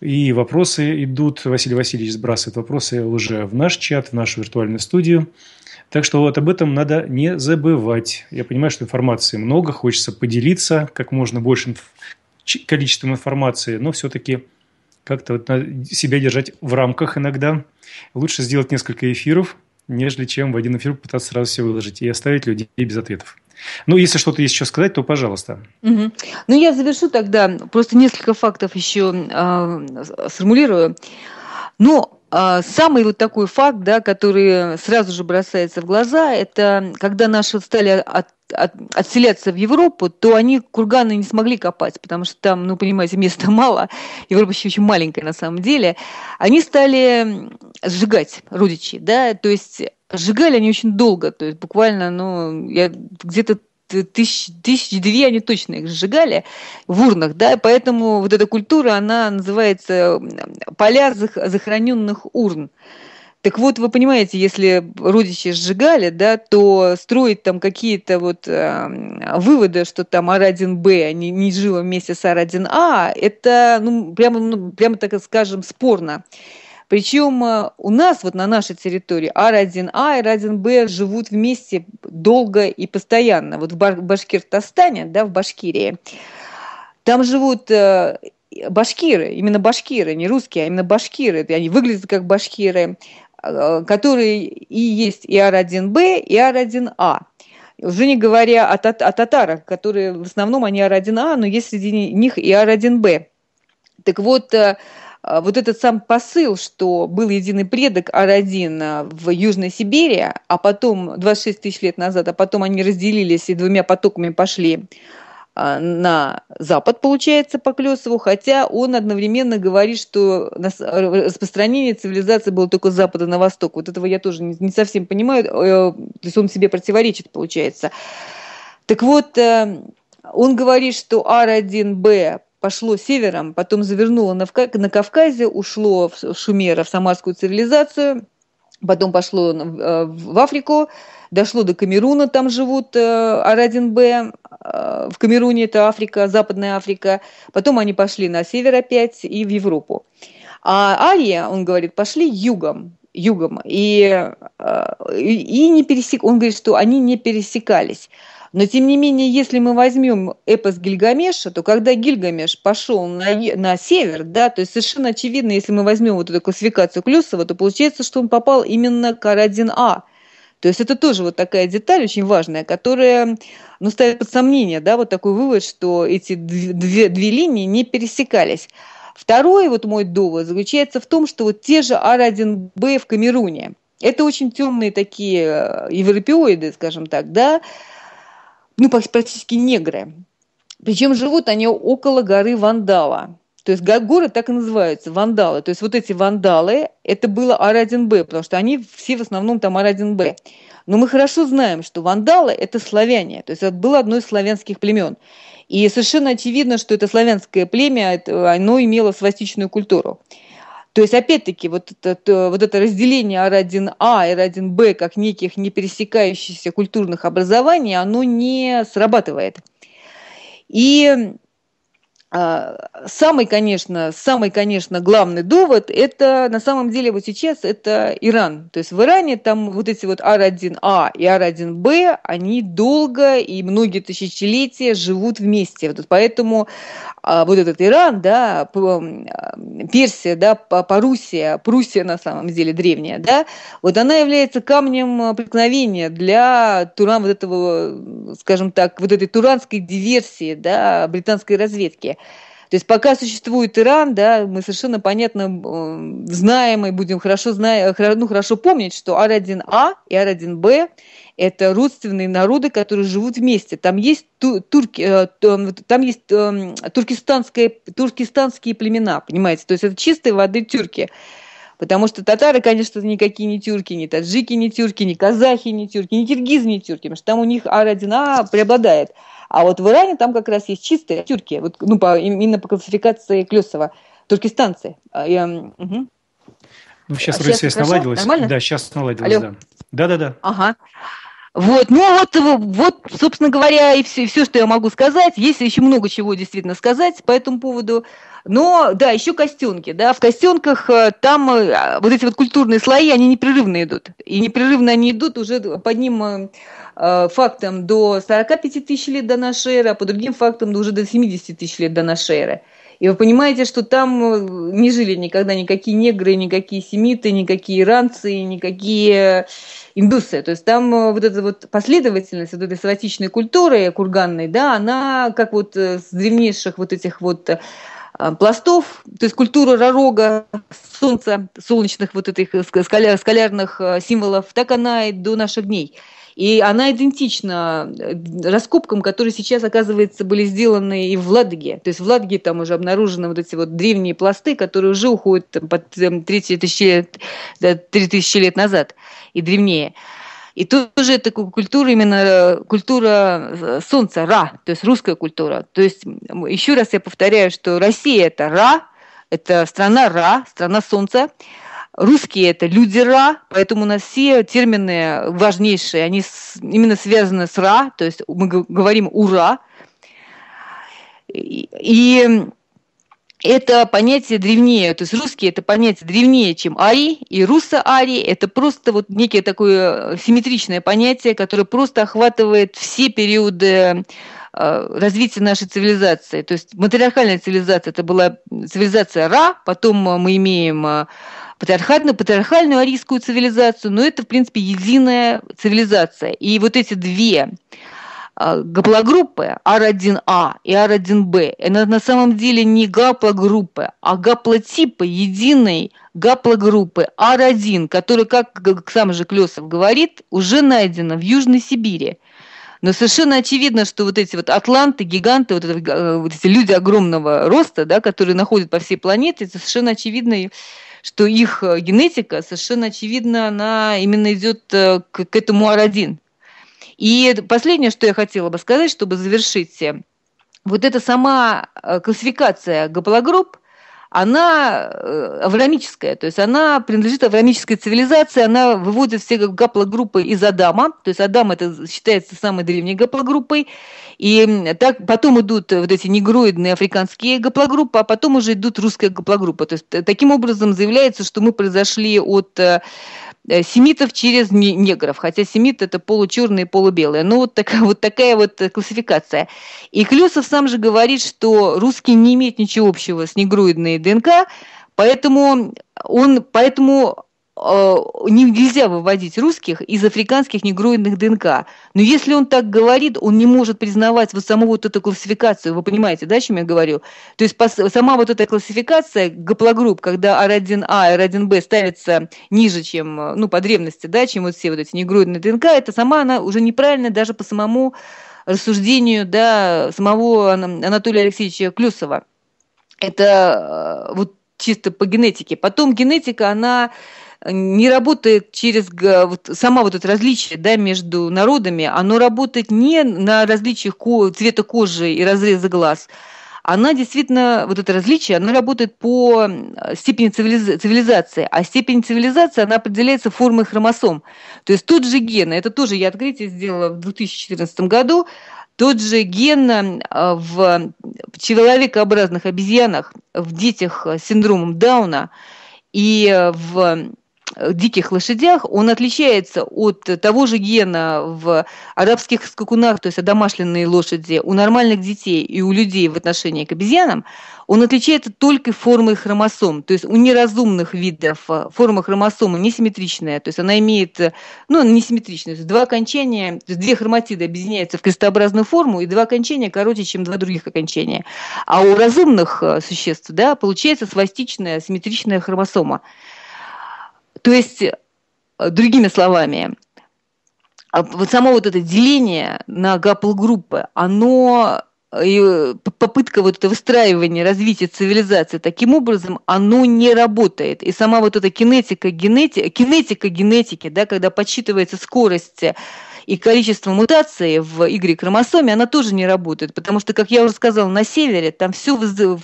И вопросы идут, Василий Васильевич сбрасывает вопросы уже в наш чат, в нашу виртуальную студию. Так что вот об этом надо не забывать. Я понимаю, что информации много, хочется поделиться как можно большим количеством информации, но все-таки как-то вот себя держать в рамках иногда. Лучше сделать несколько эфиров, нежели чем в один эфир пытаться сразу все выложить и оставить людей без ответов. Ну, если что-то есть еще сказать, то пожалуйста. Угу. Ну, я завершу тогда, просто несколько фактов еще э, сформулирую. Но ну, э, а, самый вот такой факт, да, который сразу же бросается в глаза, это когда наши стали от, отселяться в Европу, то они курганы не смогли копать, потому что там, ну, понимаете, места мало, Европа еще очень маленькая на самом деле. Они стали сжигать родичей, да, то есть Сжигали они очень долго, то есть буквально, ну, я где-то тысяч, тысяч две они точно их сжигали в урнах, да, поэтому вот эта культура, она называется поля захороненных урн. Так вот, вы понимаете, если родичи сжигали, да, то строить там какие-то вот э, выводы, что там r 1 Б а не, не жило вместе с r 1 А это, ну, прямо, ну, прямо так скажем, спорно. Причем э, у нас, вот на нашей территории, R1A а и R1B живут вместе долго и постоянно. Вот в Башкиртостане, да, в Башкирии, там живут э, башкиры, именно башкиры, не русские, а именно башкиры, они выглядят как башкиры, э, которые и есть и R1B, и R1A. А. Уже не говоря о, тат- о татарах, которые в основном они R1A, а, но есть среди них и R1B. Так вот, а, вот этот сам посыл, что был единый предок R1 а а, в Южной Сибири, а потом 26 тысяч лет назад, а потом они разделились и двумя потоками пошли на Запад, получается, по Клесову, хотя он одновременно говорит, что э, распространение цивилизации было только с Запада на Восток. Вот этого я тоже не совсем понимаю, э, то есть он себе противоречит, получается. Так вот, э, он говорит, что R1B пошло севером, потом завернуло на, на Кавказе, ушло в Шумера, в самарскую цивилизацию, потом пошло э, э, в Африку, дошло до Камеруна, там живут э, Арадин-Б, в Камеруне это Африка, Западная Африка, потом они пошли на север опять и в Европу. А Ария, он говорит, пошли югом, югом, и, и не пересек, он говорит, что они не пересекались. Но, тем не менее, если мы возьмем эпос Гильгамеша, то когда Гильгамеш пошел на, на север, да, то есть совершенно очевидно, если мы возьмем вот эту классификацию Клюсова, то получается, что он попал именно к R1A. А. То есть это тоже вот такая деталь очень важная, которая ну, ставит под сомнение да, вот такой вывод, что эти две, две линии не пересекались. Второй вот мой довод заключается в том, что вот те же r 1 Б в Камеруне – это очень темные такие э, европеоиды, скажем так, да, ну, практически негры. Причем живут они около горы Вандала. То есть горы так и называются, вандалы. То есть вот эти вандалы, это было Арадин-Б, потому что они все в основном там Арадин-Б. Но мы хорошо знаем, что вандалы – это славяне, то есть это было одно из славянских племен. И совершенно очевидно, что это славянское племя, оно имело свастичную культуру. То есть, опять-таки, вот это, вот это разделение R1A а а и R1B а как неких не пересекающихся культурных образований, оно не срабатывает. И а, самый, конечно, самый, конечно, главный довод – это на самом деле вот сейчас это Иран. То есть в Иране там вот эти вот r 1 А и r 1 Б они долго и многие тысячелетия живут вместе. Вот поэтому а, вот этот Иран, да, а, Персия, да, Парусия, Пруссия на самом деле древняя, да, вот она является камнем преткновения для Туран вот этого, скажем так, вот этой туранской диверсии, да, британской разведки. То есть пока существует Иран, да, мы совершенно понятно знаем и будем хорошо, знаем, ну, хорошо помнить, что Ар-1А и Ар-1Б – это родственные народы, которые живут вместе. Там есть, турки, э, там есть эм, туркестанские, туркестанские племена, понимаете? То есть это чистые воды тюрки. Потому что татары, конечно, никакие не тюрки, не таджики не тюрки, не казахи не тюрки, не киргизы не тюрки, потому что там у них Ар-1А преобладает. А вот в Иране там как раз есть чистые тюрки, вот, ну, по, именно по классификации Клесова, туркестанцы. Я, а, угу. Ну, сейчас а вроде связь наладилась. Нормально? Да, сейчас наладилась, Алло. да. Да-да-да. Ага. Вот, ну вот, э, вот, собственно говоря, и все, все, что я могу сказать. Есть еще много чего действительно сказать по этому поводу. Но, да, еще костенки, да, в костенках э, там э, вот эти вот культурные слои, они непрерывно идут. И непрерывно они идут, уже под ним Э, фактам до 45 тысяч лет до нашей эры, а по другим фактам уже до 70 тысяч лет до нашей эры. И вы понимаете, что там э, не жили никогда никакие негры, никакие семиты, никакие иранцы, никакие индусы. То есть там э, вот эта вот последовательность вот этой саватичной культуры курганной, да, она как вот с древнейших вот этих вот пластов, то есть культура ророга, солнца, солнечных вот этих скаля, скалярных символов, так она и до наших дней – и она идентична э, раскопкам, которые сейчас, оказывается, были сделаны и в Ладоге. То есть в Ладоге там уже обнаружены вот эти вот древние пласты, которые уже уходят там, под 30 тысячи, 3000 лет назад и древнее. И тоже это культура именно культура э, солнца, Ра, то есть русская культура. То есть еще раз я повторяю, что Россия это Ра, это страна Ра, страна солнца. Русские это люди поэтому у нас все термины важнейшие, они с, именно связаны с Ра, то есть мы говорим ура. И, и это понятие древнее, то есть русские это понятие древнее, чем ари, и руса ари это просто вот некое такое э, симметричное понятие, которое просто охватывает все периоды э, развития нашей цивилизации. То есть матриархальная цивилизация это была цивилизация Ра, потом мы имеем э, патриархальную арийскую цивилизацию, но это, в принципе, единая цивилизация. И вот эти две а, гаплогруппы R1A а и R1B, это на самом деле не гаплогруппы, а гаплотипы единой гаплогруппы R1, которая, как сам же Клесов говорит, уже найдена в Южной Сибири. Но совершенно очевидно, что вот эти вот атланты, гиганты, вот, это, э, вот эти люди огромного роста, да, которые находят по всей планете, это совершенно очевидно что их э, генетика совершенно очевидно, она именно идет э, к, к этому R1. И последнее, что я хотела бы сказать, чтобы завершить, э, вот эта сама классификация гаплогрупп, она аврамическая, то есть она принадлежит аврамической цивилизации, она выводит все гаплогруппы из Адама, то есть Адам это считается самой древней гаплогруппой, и так потом идут вот эти негроидные африканские гаплогруппы, а потом уже идут русская гаплогруппа. То есть э, таким образом заявляется, что мы произошли от э, э, семитов через негров, хотя семит это получерные, полубелые. Ну вот такая вот такая вот классификация. И Клюсов сам же говорит, что русский не имеет ничего общего с негроидной ДНК, поэтому он, поэтому Э, нельзя выводить русских из африканских негроидных ДНК. Но если он так говорит, он не может признавать вот саму вот эту классификацию. Вы понимаете, да, о чем я говорю? То есть сама вот эта классификация гаплогрупп, когда R1A а R1B ставится ниже, чем, ну, по древности, да, чем вот все вот эти негроидные ДНК, это сама она уже неправильная даже по самому рассуждению, да, самого Анатолия Алексеевича Клюсова. Это э, вот чисто по генетике. Потом генетика, она не работает через вот, сама вот это различие да, между народами, оно работает не на различиях ко- цвета кожи и разреза глаз, она действительно, вот это различие, оно работает по э, степени цивилиз... цивилизации, а степень цивилизации, она определяется формой хромосом. То есть тот же ген, это тоже я открытие сделала в 2014 году, тот же ген э, в человекообразных обезьянах, в детях э, с синдромом Дауна и в Э, диких лошадях, он отличается от того же гена в арабских скакунах, то есть одомашленные лошади, у нормальных детей и у людей в отношении к обезьянам, он отличается только формой хромосом. То есть у неразумных видов э, форма хромосома несимметричная, то есть она имеет, э, ну, несимметричная, то есть два окончания, то есть две хроматиды объединяются в крестообразную форму, и два окончания короче, чем два других окончания. А у разумных существ, да, получается свастичная симметричная хромосома. То есть, э, другими словами, а вот само вот это деление на гапл оно э, и попытка вот это выстраивания, развития цивилизации таким образом, оно не работает. И сама вот эта кинетика, генетика, кинетика генетики, да, когда подсчитывается скорость э, и количество мутаций в Y-хромосоме, она тоже не работает, потому что, как я уже сказала, на севере там все,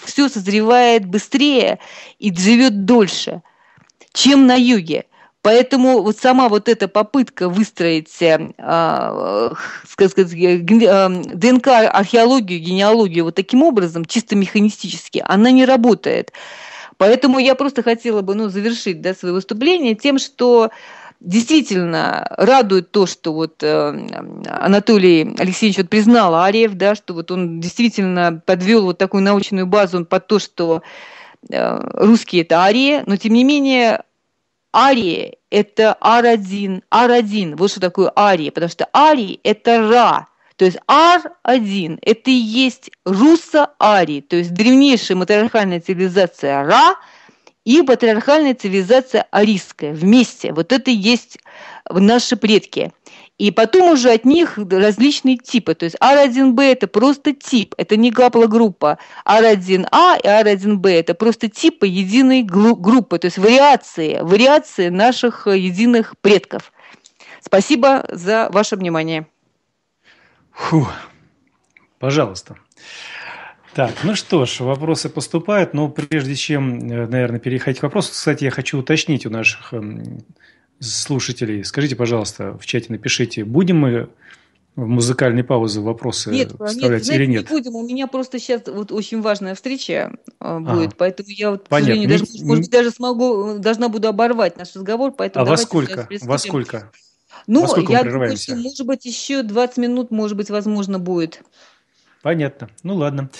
все созревает быстрее и живет дольше чем на юге. Поэтому вот сама вот эта попытка выстроить э, э сказать, э, ДНК, археологию, генеалогию вот таким образом, чисто механистически, она не работает. Поэтому я просто хотела бы ну, завершить да, свое выступление тем, что действительно радует то, что вот э, Анатолий Алексеевич вот признал Ариев, да, что вот он действительно подвел вот такую научную базу под то, что Э, русские это арии, но тем не менее арии это ар один, ар один вот что такое арии, потому что арии это ра, то есть ар один это и есть руссо-арии, то есть древнейшая матриархальная цивилизация ра и патриархальная цивилизация арийская вместе. Вот это и есть наши предки. И потом уже от них различные типы. То есть R1B а – это просто тип, это не гаплогруппа. R1A а а и R1B – это просто типы единой группы, то есть вариации, вариации наших э, единых предков. Спасибо за ваше внимание. Фу, пожалуйста. Так, ну что ж, вопросы поступают, но прежде чем, э, наверное, переходить к вопросу, кстати, я хочу уточнить у наших эм, слушателей, скажите, пожалуйста, в чате напишите, будем мы в музыкальной паузе вопросы нет, вставлять нет, знаете, нет? Не будем. У меня просто сейчас вот очень важная встреча а, будет, поэтому я вот, к сожалению, даже, не, может, не... даже смогу, должна буду оборвать наш разговор, поэтому. А во сколько? Во сколько? Ну, во сколько я думаю, что, может быть, еще 20 минут, может быть, возможно, будет. Понятно. Ну ладно.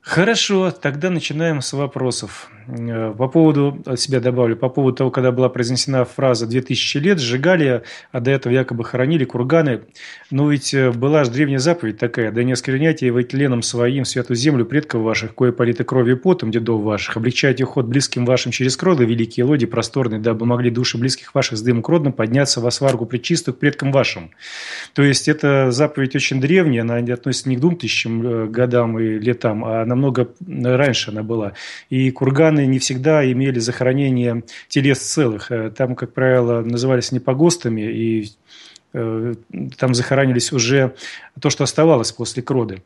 Хорошо, тогда начинаем с вопросов. Э, по поводу, от э, себя добавлю, по поводу того, когда была произнесена фраза «2000 лет», сжигали, а до этого якобы хоронили курганы. Но ведь э, была же древняя заповедь такая, да не оскверняйте вы тленом своим святую землю предков ваших, кое политы кровью и потом дедов ваших, облегчайте уход близким вашим через крылы, великие лоди просторные, дабы могли души близких ваших с дымом родным подняться во сваргу к предкам вашим. То есть, эта заповедь очень древняя, она не относится не к 2000 годам и летам, а намного раньше она была. И курган раны не всегда имели захоронение телес целых. Э, там, как правило, назывались не погостами, и э, там захоранились уже то, что оставалось после кроды.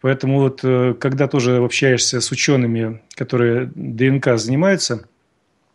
Поэтому вот, э, когда тоже общаешься с учеными, которые ДНК занимаются –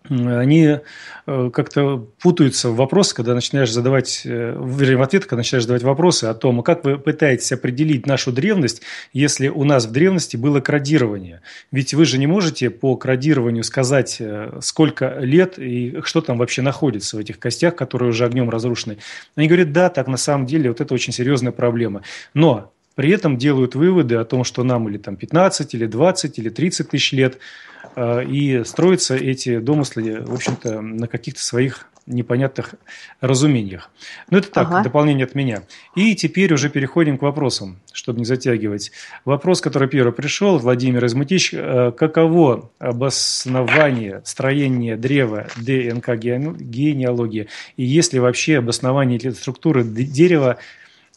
они э, как-то путаются в вопросы, когда начинаешь задавать, э, вернее, в ответ, когда начинаешь задавать вопросы о том, а как вы пытаетесь определить нашу древность, если у нас в древности было крадирование. Ведь вы же не можете по крадированию сказать, э, сколько лет и что там вообще находится в этих костях, которые уже огнем разрушены. Они говорят, да, так на самом деле вот это очень серьезная проблема. Но при этом делают выводы о том, что нам или там 15, или 20, или 30 тысяч лет – Э, и строятся эти домыслы, в общем-то, на каких-то своих непонятных разумениях. Ну это так, ага. дополнение от меня. И теперь уже переходим к вопросам, чтобы не затягивать. Вопрос, который первый пришел, Владимир Измутич, э, каково обоснование строения древа ДНК генеалогии? И есть ли вообще обоснование этой структуры дерева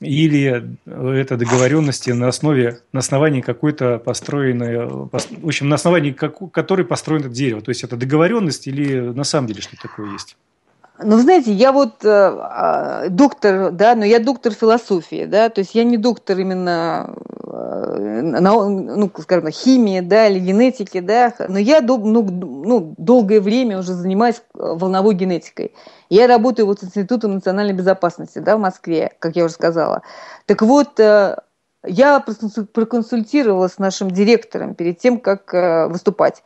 или э, это договоренности на основе, на основании какой-то построенной, в общем, на основании как, которой построено дерево. То есть это договоренность или на самом деле что-то такое есть? Ну, знаете, я вот э, а, доктор, да, но я доктор философии, да, то есть я не доктор именно, э, нау, ну, скажем, химии, да, или генетики, да, но я ну, ну, долгое время уже занимаюсь э, волновой генетикой. Я работаю вот с Институтом национальной безопасности, да, в Москве, как я уже сказала. Так вот, э, я проконсультировалась с нашим директором перед тем, как э, выступать.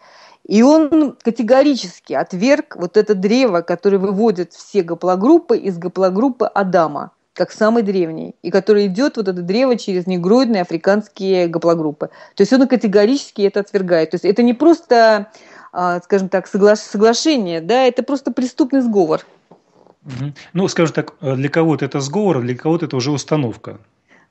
И он категорически отверг вот это древо, которое выводит все гаплогруппы из гаплогруппы Адама, как самый древний, и который идет вот это древо через негроидные африканские гаплогруппы. То есть он категорически это отвергает. То есть это не просто, а, скажем так, согла соглашение, да, это просто преступный сговор. Ну, скажем так, э, для кого-то это сговор, а для кого-то это уже установка.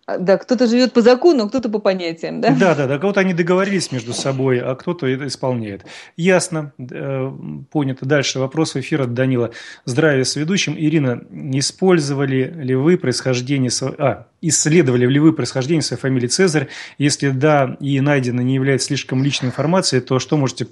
А, да, кто-то живет по закону, а кто-то по понятиям, да? Да, да, да. Кого-то они договорились между собой, а кто-то это исполняет. Ясно, э, понято. Дальше вопрос в эфир от Данила. Здравия с ведущим. Ирина, Не использовали ли вы происхождение... А, исследовали ли вы происхождение своей фамилии Цезарь? Если да, и найдено не является слишком личной информацией, то что можете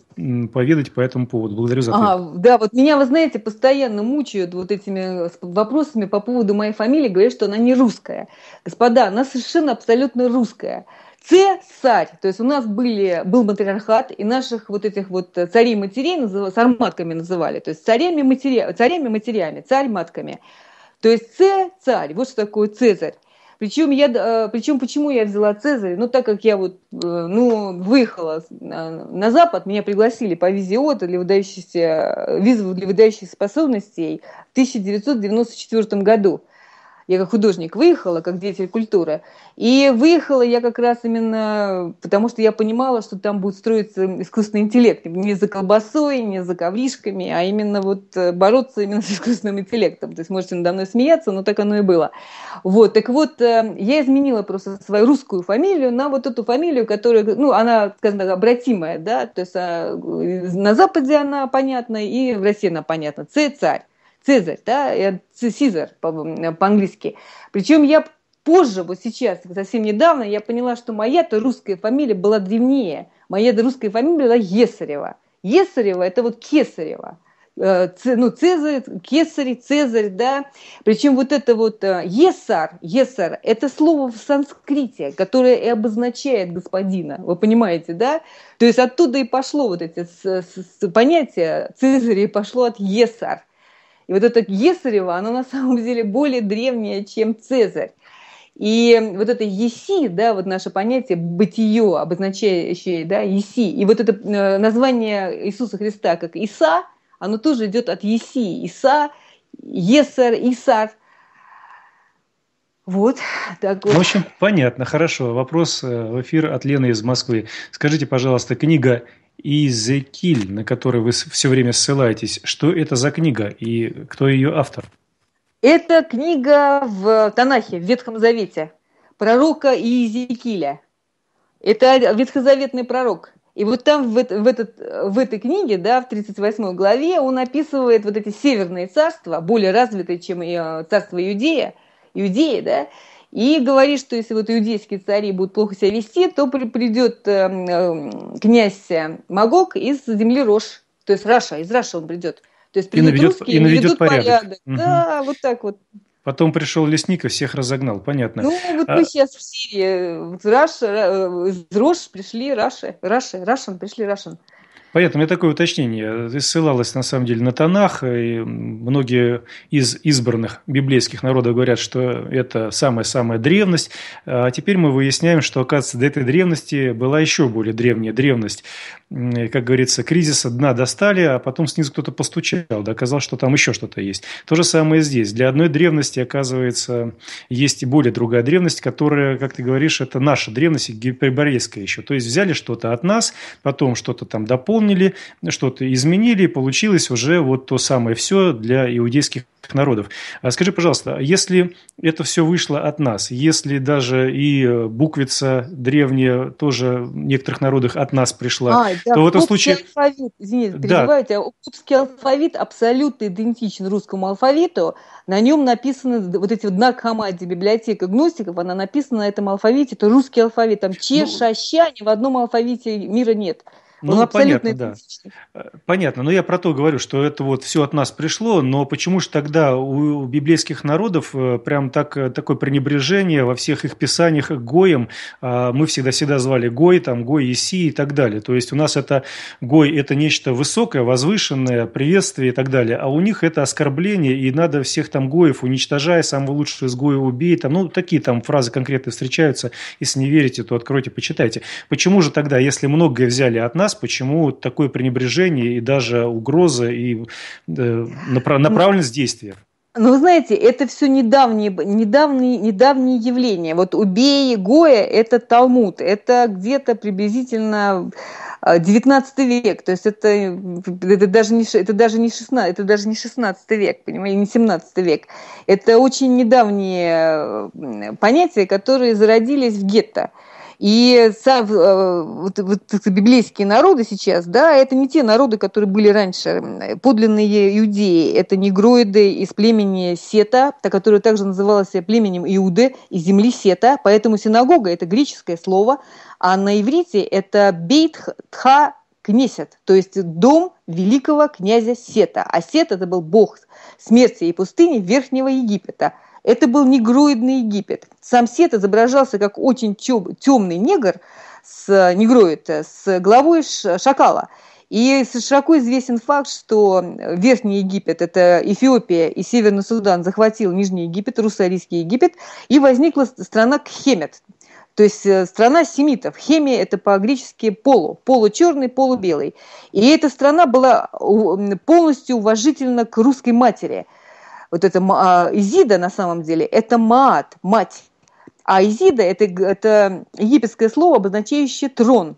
поведать по этому поводу? Благодарю за а, ответ. А, да, вот меня, вы знаете, постоянно мучают вот этими э, вопросами по поводу моей фамилии, говорят, что она не русская. Господа, она совершенно абсолютно русская. Цесарь. То есть у нас были, был матриархат, и наших вот этих вот э, царей-матерей с сарматками называли. То есть царями-матерями, царями-матерями, царь-матками. То есть царь, вот что такое цезарь. Причем, я, э, причем почему я взяла Цезарь? Ну, так как я вот, э, ну, выехала на Запад, меня пригласили по визе ОТ для выдающихся, э, визу для выдающихся способностей в 1994 году. Я как художник выехала, как деятель культуры. И выехала я как раз именно потому, что я понимала, что там будет строиться искусственный интеллект. Не за колбасой, не за ковришками, а именно вот э, бороться именно с искусственным интеллектом. То есть можете надо мной смеяться, но так оно и было. Вот, так вот, э, я изменила просто свою русскую фамилию на вот эту фамилию, которая, ну, она, скажем так, обратимая, да, то есть а, э, на Западе она понятна и в России она понятна. Цесарь. Цезарь, да, э, Цезарь по-английски. Причем я позже, вот сейчас, совсем недавно, я поняла, что моя-то русская фамилия была древнее. Моя русская фамилия была Есарева. Есарева – это вот Кесарева. Э, ну, Цезарь, Кесарь, Цезарь, да. Причем вот это вот э, Есар, Есар – это слово в санскрите, которое и обозначает господина, вы понимаете, да? То есть оттуда и пошло вот эти понятия Цезаря и пошло от Есар – и вот это Есарева, оно на самом деле более древнее, чем Цезарь. И вот это еси, да, вот наше понятие бытие, обозначающее, да, еси, и вот это э, название Иисуса Христа как Иса, оно тоже идет от еси, Иса, Есар, Исар. Вот, так вот. В общем, понятно, хорошо. Вопрос э, в эфир от Лены из Москвы. Скажите, пожалуйста, книга Иезекииль, на который вы все время ссылаетесь, что это за книга и кто ее автор? Это книга в Танахе, в Ветхом Завете, пророка Иезекииля. Это ветхозаветный пророк. И вот там в, в, этот, в этой книге, да, в 38 главе, он описывает вот эти северные царства, более развитые, чем царство Иудея, Иудеи, да, и говорит, что если вот иудейские цари будут плохо себя вести, то придет эм, эм, князь э, Магог из земли Рош, то есть Раша, из Раша он придет. То есть придут и наведет, русские, и наведет, порядок. порядок. Угу. Да, вот так вот. Потом пришел лесник и всех разогнал, понятно. Ну, вот а... мы сейчас в Сирии, э, в Раш, э, из Рош пришли Раши, Раши, Рашан пришли Рашин. Понятно, у меня такое уточнение. Ты ссылалась, на самом деле, на Танах, и многие из избранных библейских народов говорят, что это самая-самая древность, а теперь мы выясняем, что, оказывается, до этой древности была еще более древняя древность. Как говорится, кризиса дна достали, а потом снизу кто-то постучал, доказал, что там еще что-то есть. То же самое здесь. Для одной древности, оказывается, есть и более другая древность, которая, как ты говоришь, это наша древность, гиперборейская еще. То есть, взяли что-то от нас, потом что-то там дополнили, дополнили, что-то изменили, и получилось уже вот то самое все для иудейских народов. А скажи, пожалуйста, а если это все вышло от нас, если даже и э, буквица древняя тоже в некоторых народах от нас пришла, а, да, то в этом случае... Алфавит, извините, перебивайте, да. алфавит абсолютно идентичен русскому алфавиту, на нем написаны вот эти вот на Хамаде, библиотека гностиков, она написана на этом алфавите, это русский алфавит, там че, ну... ша, ща, ни в одном алфавите мира нет. Ну, абсолютно э, понятно, да. Понятно, но я про то говорю, что это вот все от нас пришло, но почему же тогда у, библейских народов э, прям так, э, такое пренебрежение во всех их писаниях Гоем, а мы всегда-всегда звали Гой, там, Гой, Иси и так далее. То есть у нас это Гой – это нечто высокое, возвышенное, приветствие и так далее, а у них это оскорбление, и надо всех там Гоев уничтожая самого лучшего из Гоя убей, там, ну, такие там фразы конкретно встречаются, если не верите, то откройте, почитайте. Почему же тогда, если многое взяли от нас, раз, почему такое пренебрежение и даже угроза и э, направленность действия? Ну, знаете, это все недавние, недавние, недавние явления. Вот «Убей Гоя» – это Талмуд, это где-то приблизительно 19 э, век, то есть это, это, даже, не, это, даже, не 16, это даже не 16 век, понимаете, не 17 век. Это очень недавние э, понятия, которые зародились в гетто – и сам, э, вот, вот, библейские народы сейчас, да, это не те народы, которые были раньше. Подлинные иудеи, это негроиды из племени Сета, которое также называлось племенем Иуды, из земли Сета. Поэтому синагога – это греческое слово, а на иврите это бейтха Кнесет, то есть дом великого князя Сета. А Сет – это был бог смерти и пустыни Верхнего Египета – это был негроидный Египет. Сам Сет изображался как очень темный негр, с э, негроид, э, с головой шакала. И широко известен факт, что Верхний Египет, это Эфиопия и Северный Судан, захватил Нижний Египет, Руссарийский Египет, и возникла страна Кхемет, то есть э, страна семитов. Хемия – это по-гречески полу, получерный, полубелый. И эта страна была полностью уважительна к русской матери – вот это а, Изида на самом деле, это Маат, мать. А Изида это, это египетское слово, обозначающее трон.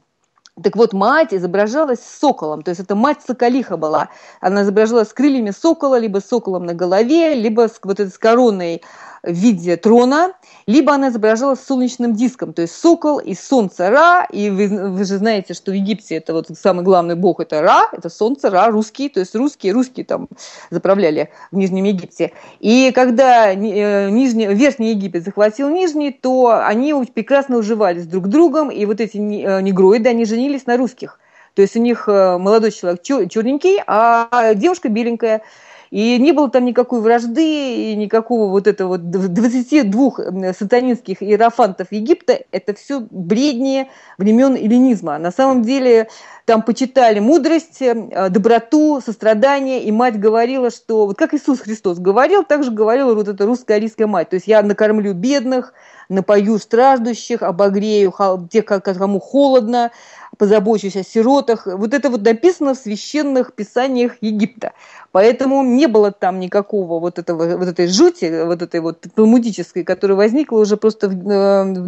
Так вот, мать изображалась соколом, то есть это мать соколиха была. Она изображалась с крыльями сокола, либо соколом на голове, либо с, вот этой с короной в виде трона, либо она изображалась солнечным диском, то есть сокол и солнце Ра, и вы, вы же знаете, что в Египте это вот самый главный бог это Ра, это солнце Ра, русский, то есть русские, русские там заправляли в Нижнем Египте. И когда э, Нижний, Верхний Египет захватил Нижний, то они прекрасно уживались друг с другом, и вот эти э, негроиды, они женились на русских. То есть у них э, молодой человек черненький, а девушка беленькая – и не было там никакой вражды, и никакого вот этого вот 22 сатанинских иерофантов Египта. Это все бредни времен эллинизма. На самом деле там почитали мудрость, э, доброту, сострадание, и мать говорила, что вот как Иисус Христос говорил, так же говорила вот эта русская арийская мать. То есть я накормлю бедных, напою страждущих, обогрею тех, кому холодно, позабочусь о сиротах. Вот это вот написано в священных писаниях Египта. Поэтому не было там никакого вот, этого, вот этой жути, вот этой вот талмудической, которая возникла уже просто в, э, в,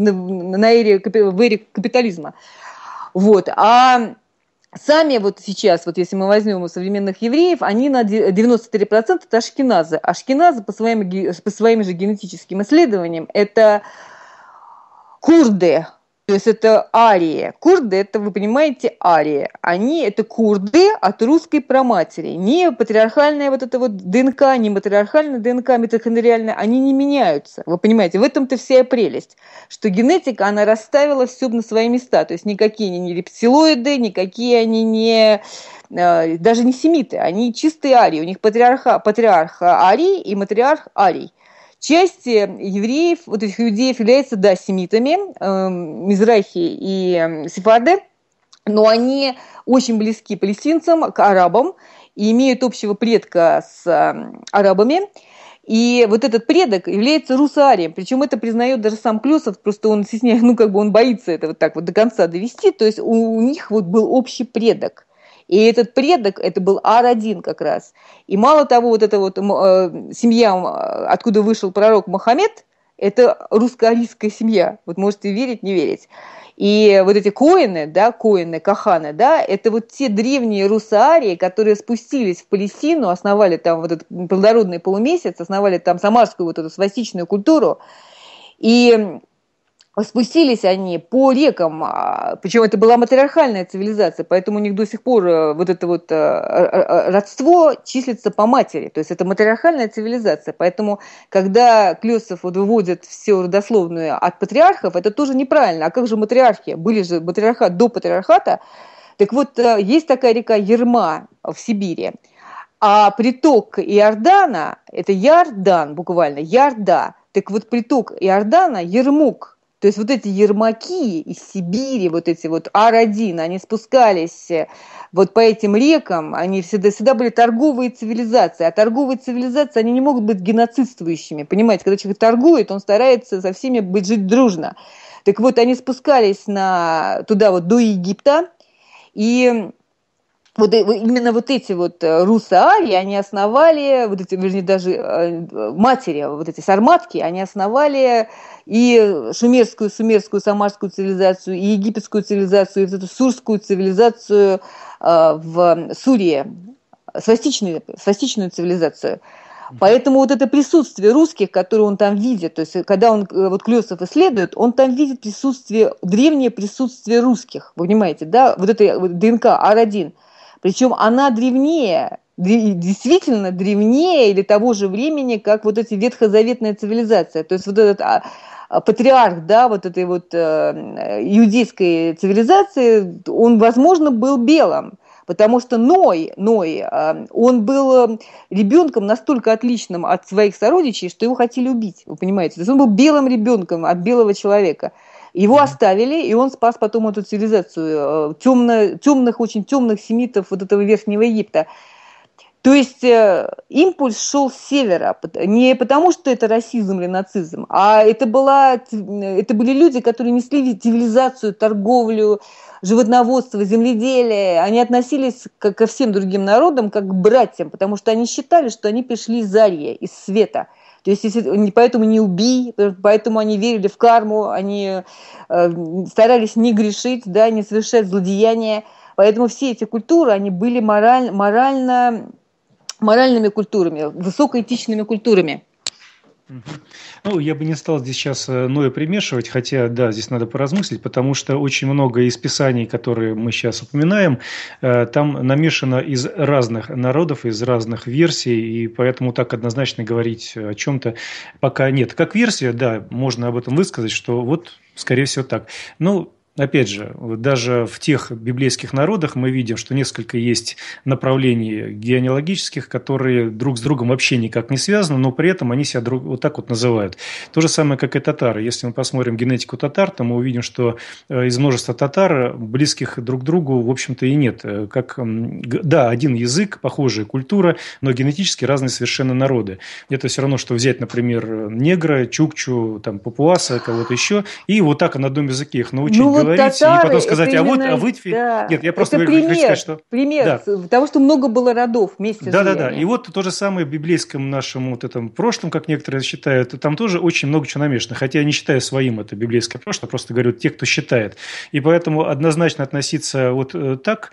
на эре, в эре капитализма. Вот. А Сами вот сейчас, вот если мы возьмем у современных евреев, они на 93% это ашкеназы. Ашкеназы по своим, по своим же генетическим исследованиям это курды, то есть это арии. Курды, это, вы понимаете, арии. Они, это курды от русской проматери. Не патриархальная вот эта вот ДНК, не матриархальная ДНК, митохондриальная, они не меняются. Вы понимаете, в этом-то вся прелесть, что генетика, она расставила все на свои места. То есть никакие они не рептилоиды, никакие они не э, даже не семиты, они чистые арии. У них патриарха, патриарх арий и матриарх арий. Часть э, евреев, вот этих иудеев, являются, да, семитами, э, мизрахи и эм, сефарды, но они очень близки палестинцам, к арабам, и имеют общего предка с э, арабами. И вот этот предок является русарием, причем это признает даже сам Клюсов, просто он стесняется, ну как бы он боится это вот так вот до конца довести, то есть у, у них вот был общий предок. И этот предок, это был Ар-1 как раз. И мало того, вот эта вот э, семья, откуда вышел пророк Мухаммед, это русско-арийская семья. Вот можете верить, не верить. И вот эти коины, да, коины, каханы, да, это вот те древние русарии, которые спустились в Палестину, основали там вот этот плодородный полумесяц, основали там самарскую вот эту свастичную культуру. И спустились они по рекам, а, причем это была матриархальная цивилизация, поэтому у них до сих пор э, вот это вот э, э, родство числится по матери, то есть это матриархальная цивилизация, поэтому когда Клёсов вот выводит все родословную от патриархов, это тоже неправильно, а как же матриархи, были же матриархат до патриархата, так вот есть такая река Ерма в Сибири, а приток Иордана, это Ярдан буквально, Ярда, так вот приток Иордана, Ермук – то есть вот эти ермаки из Сибири, вот эти вот Ар-1, они спускались э, вот по этим рекам, они всегда, всегда были торговые цивилизации, а торговые цивилизации, они не могут быть геноцидствующими, понимаете, когда человек торгует, он старается со всеми быть жить дружно. Так вот, они спускались на, туда вот до Египта, и вот именно вот эти вот э, русы-арии, они основали, вот эти, вернее, даже э, матери, вот эти сарматки, они основали и шумерскую, сумерскую, самарскую цивилизацию, и египетскую цивилизацию, и вот эту сурскую цивилизацию э, в Сурии, свастичную, свастичную цивилизацию. Поэтому вот это присутствие русских, которое он там видит, то есть когда он вот Клёсов исследует, он там видит присутствие, древнее присутствие русских, вы понимаете, да, вот это ДНК R1 – причем она древнее, действительно древнее или того же времени, как вот эти ветхозаветная цивилизация. То есть вот этот а, а, патриарх, да, вот этой вот э, иудейской цивилизации, он, возможно, был белым, потому что Ной, Ной, э, он был э, ребенком настолько отличным от своих сородичей, что его хотели убить, вы понимаете, то есть он был белым ребенком от белого человека – его оставили, и он спас потом эту цивилизацию э, темно, темных, очень темных семитов вот этого Верхнего Египта. То есть э, импульс шел с севера, не потому что это расизм или нацизм, а это, была, это были люди, которые несли цивилизацию, торговлю, животноводство, земледелие. Они относились ко, ко всем другим народам как к братьям, потому что они считали, что они пришли из Арии, из света – то есть если, поэтому не убий, поэтому они верили в карму, они э, старались не грешить, да, не совершать злодеяния. Поэтому все эти культуры, они были мораль, морально, моральными культурами, высокоэтичными культурами – ну, я бы не стал здесь сейчас э, Ноя примешивать, хотя, да, здесь надо поразмыслить, потому что очень много из писаний, которые мы сейчас упоминаем, э, там намешано из разных народов, из разных версий, и поэтому так однозначно говорить о чем-то пока нет. Как версия, да, можно об этом высказать, что вот, скорее всего, так. Ну, опять же, даже в тех библейских народах мы видим, что несколько есть направлений генеалогических, которые друг с другом вообще никак не связаны, но при этом они себя друг, вот так вот называют. То же самое, как и татары. Если мы посмотрим генетику татар, то мы увидим, что э, из множества татар близких друг к другу, в общем-то, и нет. Э, как, да, один язык, похожая культура, но генетически разные совершенно народы. Это все равно, что взять, например, негра, чукчу, там, папуаса, кого-то еще, и вот так на одном языке их научить ну, говорить, татары, и потом сказать, а именно, вот, а вытви. Да. Нет, я просто это говорю, пример, хочу сказать, что... пример да. того, что много было родов вместе да, с Да, да, да. И вот то же самое в библейском нашем вот этом прошлом, как некоторые считают, там тоже очень много чего намешано. Хотя я не считаю своим это библейское прошлое, просто говорю те, кто считает. И поэтому однозначно относиться вот э, так,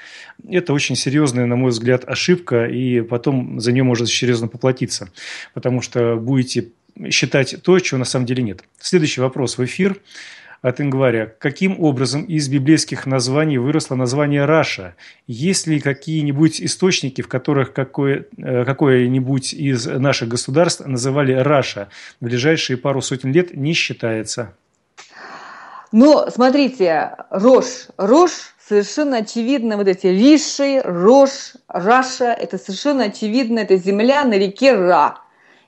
это очень серьезная, на мой взгляд, ошибка, и потом за нее может серьезно поплатиться. Потому что будете считать то, чего на самом деле нет. Следующий вопрос в эфир от Ингваря. Каким образом из библейских названий выросло название Раша? Есть ли какие-нибудь источники, в которых какое, э, какое-нибудь из наших государств называли Раша? В ближайшие пару сотен лет не считается. Ну, смотрите, Рош, Рош совершенно очевидно, вот эти Риши, Рош, Раша, это совершенно очевидно, это земля на реке Ра.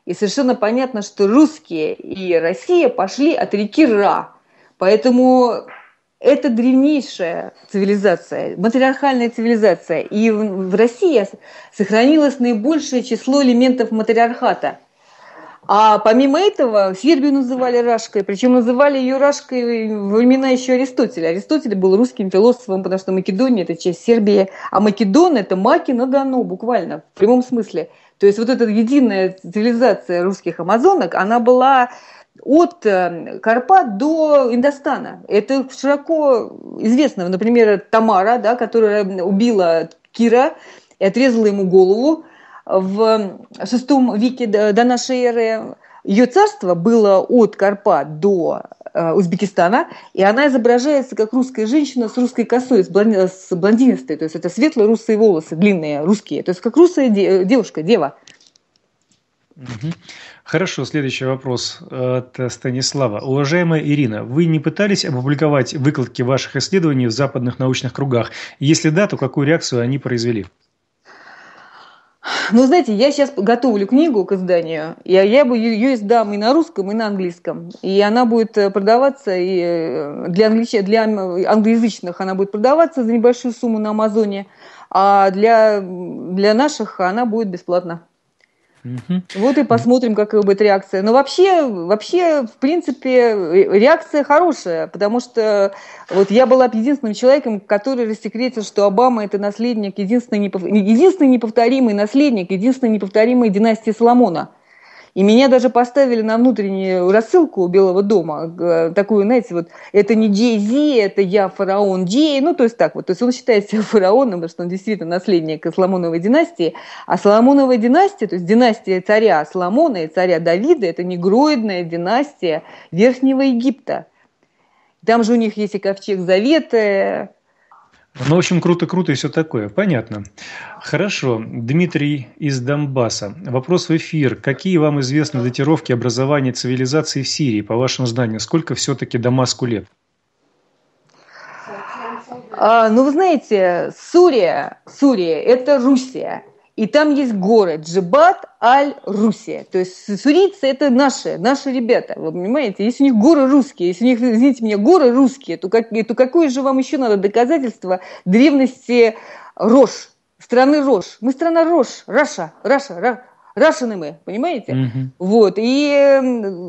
И совершенно понятно, что русские и Россия пошли от реки Ра. Поэтому это древнейшая цивилизация, матриархальная цивилизация. И в России сохранилось наибольшее число элементов матриархата. А помимо этого, Сербию называли Рашкой, причем называли ее Рашкой в времена еще Аристотеля. Аристотель был русским философом, потому что Македония – это часть Сербии, а Македон – это маки на Дону, буквально, в прямом смысле. То есть вот эта единая цивилизация русских амазонок, она была от эм, Карпат до Индостана. Это широко известно. Например, Тамара, да, которая эм, убила Кира и отрезала ему голову в эм, шестом веке до нашей эры. Ее царство было от Карпат до э, Узбекистана, и она изображается как русская женщина с русской косой, с, с блондинистой, то есть это светлые русые волосы, длинные русские, то есть как русская девушка, дева. Хорошо, следующий вопрос от э, Станислава. Уважаемая Ирина, вы не пытались опубликовать выкладки ваших исследований в западных научных кругах? Если да, то какую реакцию они произвели? Ну, знаете, я сейчас готовлю книгу к изданию. Я, я бы ее издам и на русском, и на английском. И она будет э, продаваться и э, для, англич... для англоязычных она будет продаваться за небольшую сумму на Амазоне, а для, для наших она будет бесплатно. Угу. Вот и посмотрим, какая будет реакция. Но вообще, вообще, в принципе, реакция хорошая, потому что вот я была единственным человеком, который рассекретил, что Обама это наследник, единственный, непов... единственный неповторимый наследник, единственной неповторимая династия Соломона. И меня даже поставили на внутреннюю рассылку Белого дома, э, такую, знаете, вот, это не Джей это я фараон Дей, ну, то есть так вот. То есть он считает себя фараоном, потому что он действительно наследник Соломоновой династии. А Соломоновая династия, то есть династия царя Соломона и царя Давида, это негроидная династия Верхнего Египта. Там же у них есть и ковчег Завета, ну, в общем, круто-круто и все такое. Понятно. Хорошо. Дмитрий из Донбасса. Вопрос в эфир. Какие вам известны датировки образования цивилизации в Сирии, по вашему знанию? Сколько все-таки Дамаску лет? А, ну, вы знаете, Сурия, Сурия – это Русия. И там есть город Джибат Аль-Русия. То есть сурийцы – это наши, наши ребята, вы понимаете? Если у них горы русские, если у них, извините меня, горы русские, то, как, то какое же вам еще надо доказательство древности Рош, страны Рош? Мы страна Рош, Раша, Раша, Раша. Рашины мы, понимаете? Угу. Вот. И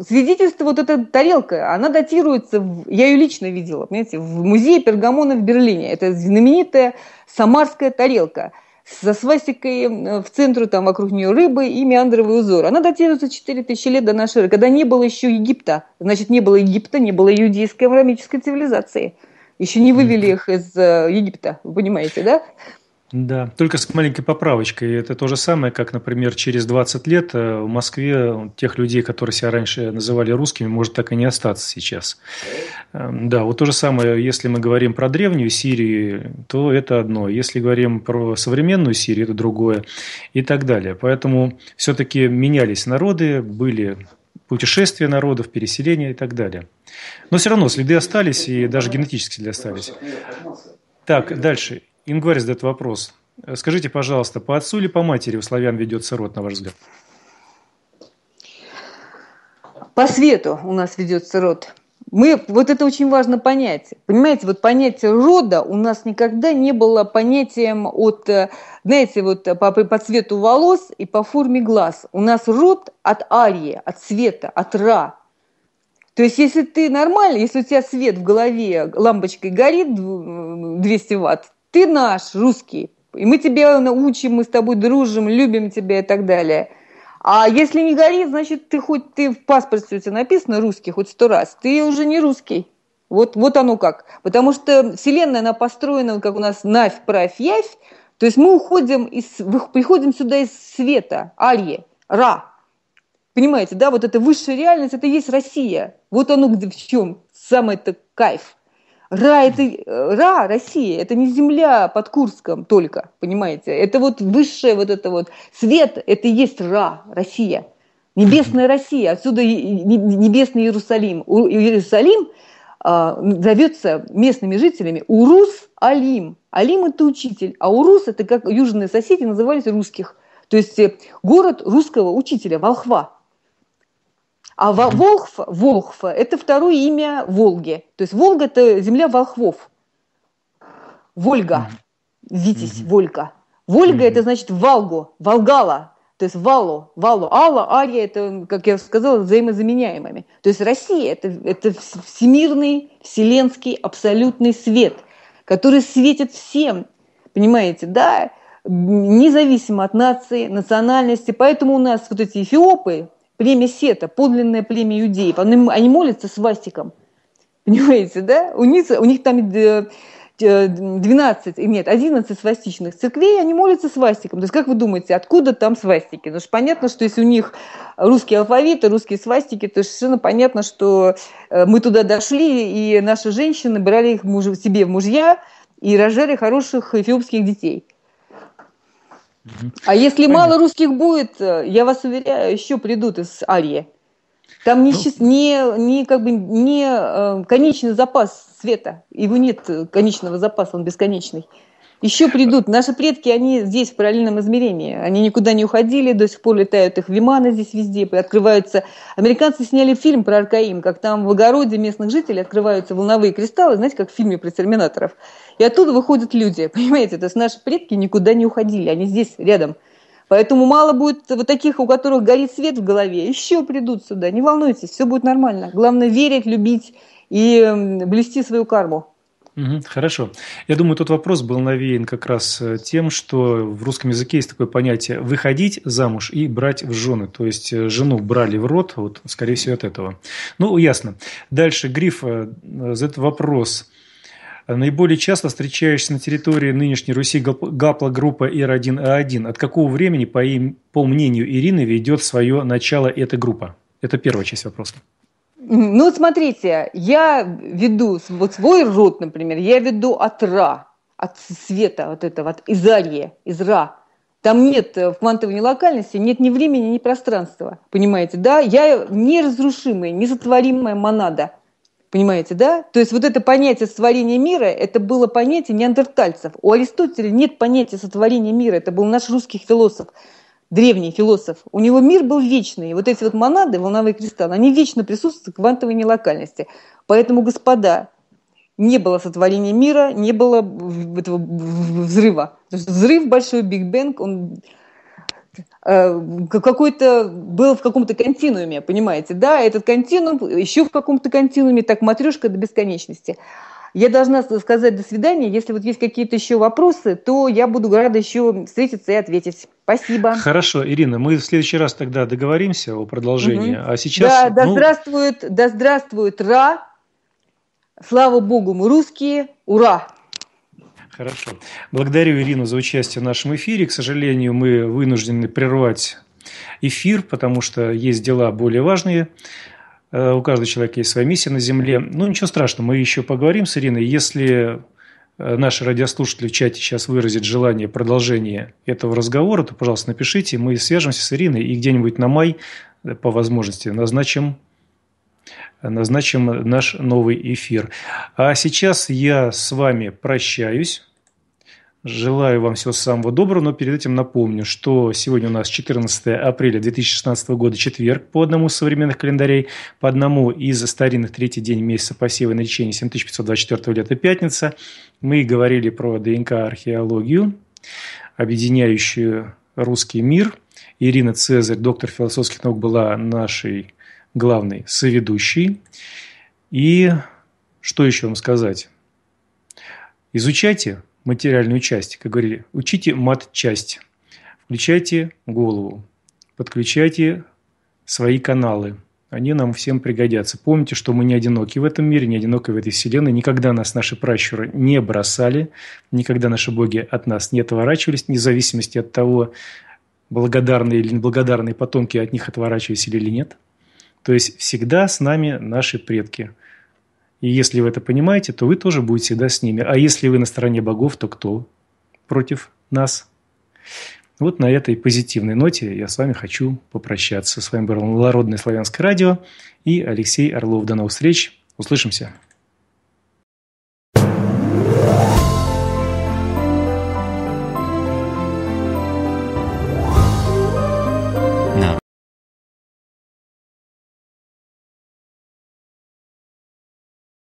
свидетельство, вот эта тарелка, она датируется, в, я ее лично видела, понимаете, в музее Пергамона в Берлине. Это знаменитая самарская тарелка – со свастикой в центру, там вокруг нее рыбы и меандровый узор. Она датируется 4000 лет до нашей эры, когда не было еще Египта. Значит, не было Египта, не было иудейской авраамической цивилизации. Еще не вывели их из э, Египта, вы понимаете, да? Да, только с маленькой поправочкой. Это то же самое, как, например, через 20 лет э, в Москве тех людей, которые себя раньше называли русскими, может так и не остаться сейчас. Эм, да, вот то же самое, если мы говорим про древнюю Сирию, то это одно. Если говорим про современную Сирию, это другое и так далее. Поэтому все-таки менялись народы, были путешествия народов, переселения и так далее. Но все равно следы остались, и даже генетические следы остались. Так, дальше. Ингварь задает вопрос. Скажите, пожалуйста, по отцу или по матери у славян ведется род, на ваш взгляд? По свету у нас ведется род. Мы, вот это очень важно понять. Понимаете, вот понятие рода у нас никогда не было понятием от, э, знаете, вот по, по цвету волос и по форме глаз. У нас род от арии, от света, от ра. То есть, если ты нормально, если у тебя свет в голове лампочкой горит 200 ватт, ты наш, русский, и мы тебя научим, мы с тобой дружим, любим тебя и так далее. А если не горит, значит, ты хоть ты в паспорте у тебя написано русский хоть сто раз, ты уже не русский. Вот, вот оно как. Потому что Вселенная, она построена, как у нас, навь, правь, явь. То есть мы уходим из, приходим сюда из света, арье, ра. Понимаете, да, вот эта высшая реальность, это и есть Россия. Вот оно где в чем самый-то кайф. Ра, это э, Ра, Россия, это не земля под Курском только, понимаете? Это вот высшее вот это вот. Свет, это и есть Ра, Россия. Небесная Россия, отсюда небесный Иерусалим. Иерусалим а, зовется местными жителями Урус Алим. Алим – это учитель, а Урус – это как южные соседи назывались русских. То есть э, город русского учителя, волхва – а Волхв, Волхв – это второе имя Волги. То есть Волга – это земля волхвов. Вольга. Витязь, mm-hmm. Вольга. Вольга mm-hmm. – это значит Валгу, Волгала. То есть Валу, Валу, Алла, Ария – это, как я сказала, взаимозаменяемыми. То есть Россия это, – это всемирный, вселенский, абсолютный свет, который светит всем. Понимаете, да? независимо от нации, национальности. Поэтому у нас вот эти эфиопы, племя Сета, подлинное племя иудеев. Они, они молятся с Вастиком. Понимаете, да? У них, у них там 12, э, э, нет, 11 свастичных церквей, они молятся свастиком. То есть, как вы думаете, откуда там свастики? Ну, же понятно, что если у них русский алфавит и русские свастики, то совершенно понятно, что э, мы туда дошли, и наши женщины брали их муж, себе в мужья и рожали хороших эфиопских детей – а если мало русских будет, э, я вас уверяю, еще придут из Арии. Там не, ну, не, не, как бы, не э, конечный запас света. Его нет э, конечного запаса, он бесконечный. Еще придут. Наши предки, они здесь, в параллельном измерении. Они никуда не уходили, до сих пор летают их виманы здесь везде, открываются. Американцы сняли фильм про Аркаим, как там в огороде местных жителей открываются волновые кристаллы, знаете, как в фильме про терминаторов. И оттуда выходят люди, понимаете? То есть наши предки никуда не уходили, они здесь, рядом. Поэтому мало будет вот таких, у которых горит свет в голове. Еще придут сюда, не волнуйтесь, все будет нормально. Главное верить, любить и блести свою карму хорошо. Я думаю, тот вопрос был навеян как раз э, тем, что в русском языке есть такое понятие «выходить замуж» и «брать в жены». То есть, э, жену брали в рот, вот, скорее всего, от этого. Ну, ясно. Дальше, Гриф, за э, этот вопрос. Наиболее часто встречаешься на территории нынешней Руси гаплогруппа R1A1. От какого времени, по, им, по мнению Ирины, ведет свое начало эта группа? Это первая часть вопроса. Ну, смотрите, я веду вот свой рот, например, я веду от Ра, от света вот этого, от Изарье, из Ра. Там нет э, в квантовой нелокальности, нет ни времени, ни пространства, понимаете, да? Я неразрушимая, несотворимая монада, понимаете, да? То есть вот это понятие сотворения мира, это было понятие неандертальцев. У Аристотеля нет понятия сотворения мира, это был наш русский философ древний философ, у него мир был вечный. И вот эти вот монады, волновые кристаллы, они вечно присутствуют в квантовой нелокальности. Поэтому, господа, не было сотворения мира, не было этого взрыва. Потому что взрыв большой, Биг Бэнг, он э, какой-то был в каком-то континууме, понимаете, да, этот континуум еще в каком-то континууме, так матрешка до бесконечности. Я должна сказать до свидания. Если вот есть какие-то еще вопросы, то я буду рада еще встретиться и ответить. Спасибо. Хорошо, Ирина, мы в следующий раз тогда договоримся о продолжении. Угу. А сейчас... Да, да ну... здравствует, да здравствует Ра. Слава Богу, мы русские. Ура! Хорошо. Благодарю Ирину за участие в нашем эфире. К сожалению, мы вынуждены прервать эфир, потому что есть дела более важные. Э, у каждого человека есть своя миссия на Земле. Ну, ничего страшного, мы еще поговорим с Ириной. Если э, наши радиослушатели в чате сейчас выразят желание продолжения этого разговора, то, пожалуйста, напишите. Мы свяжемся с Ириной и где-нибудь на май, э, по возможности, назначим назначим наш новый эфир. А сейчас я с вами прощаюсь. Желаю вам всего самого доброго, но перед этим напомню, что сегодня у нас 14 апреля 2016 года, четверг, по одному из современных календарей, по одному из старинных третий день месяца посева и наречения 7524 лета пятница. Мы говорили про ДНК-археологию, объединяющую русский мир. Ирина Цезарь, доктор философских наук, была нашей главной соведущей. И что еще вам сказать? Изучайте – материальную часть, как говорили, учите мат-часть, включайте голову, подключайте свои каналы, они нам всем пригодятся. Помните, что мы не одиноки в этом мире, не одиноки в этой вселенной. Никогда нас наши пращуры не бросали, никогда наши боги от нас не отворачивались, вне зависимости от того, благодарные или неблагодарные потомки от них отворачивались или нет. То есть всегда с нами наши предки – и если вы это понимаете, то вы тоже будете всегда с ними. А если вы на стороне богов, то кто против нас? Вот на этой позитивной ноте я с вами хочу попрощаться. С вами был Народное славянское радио и Алексей Орлов. До новых встреч. Услышимся.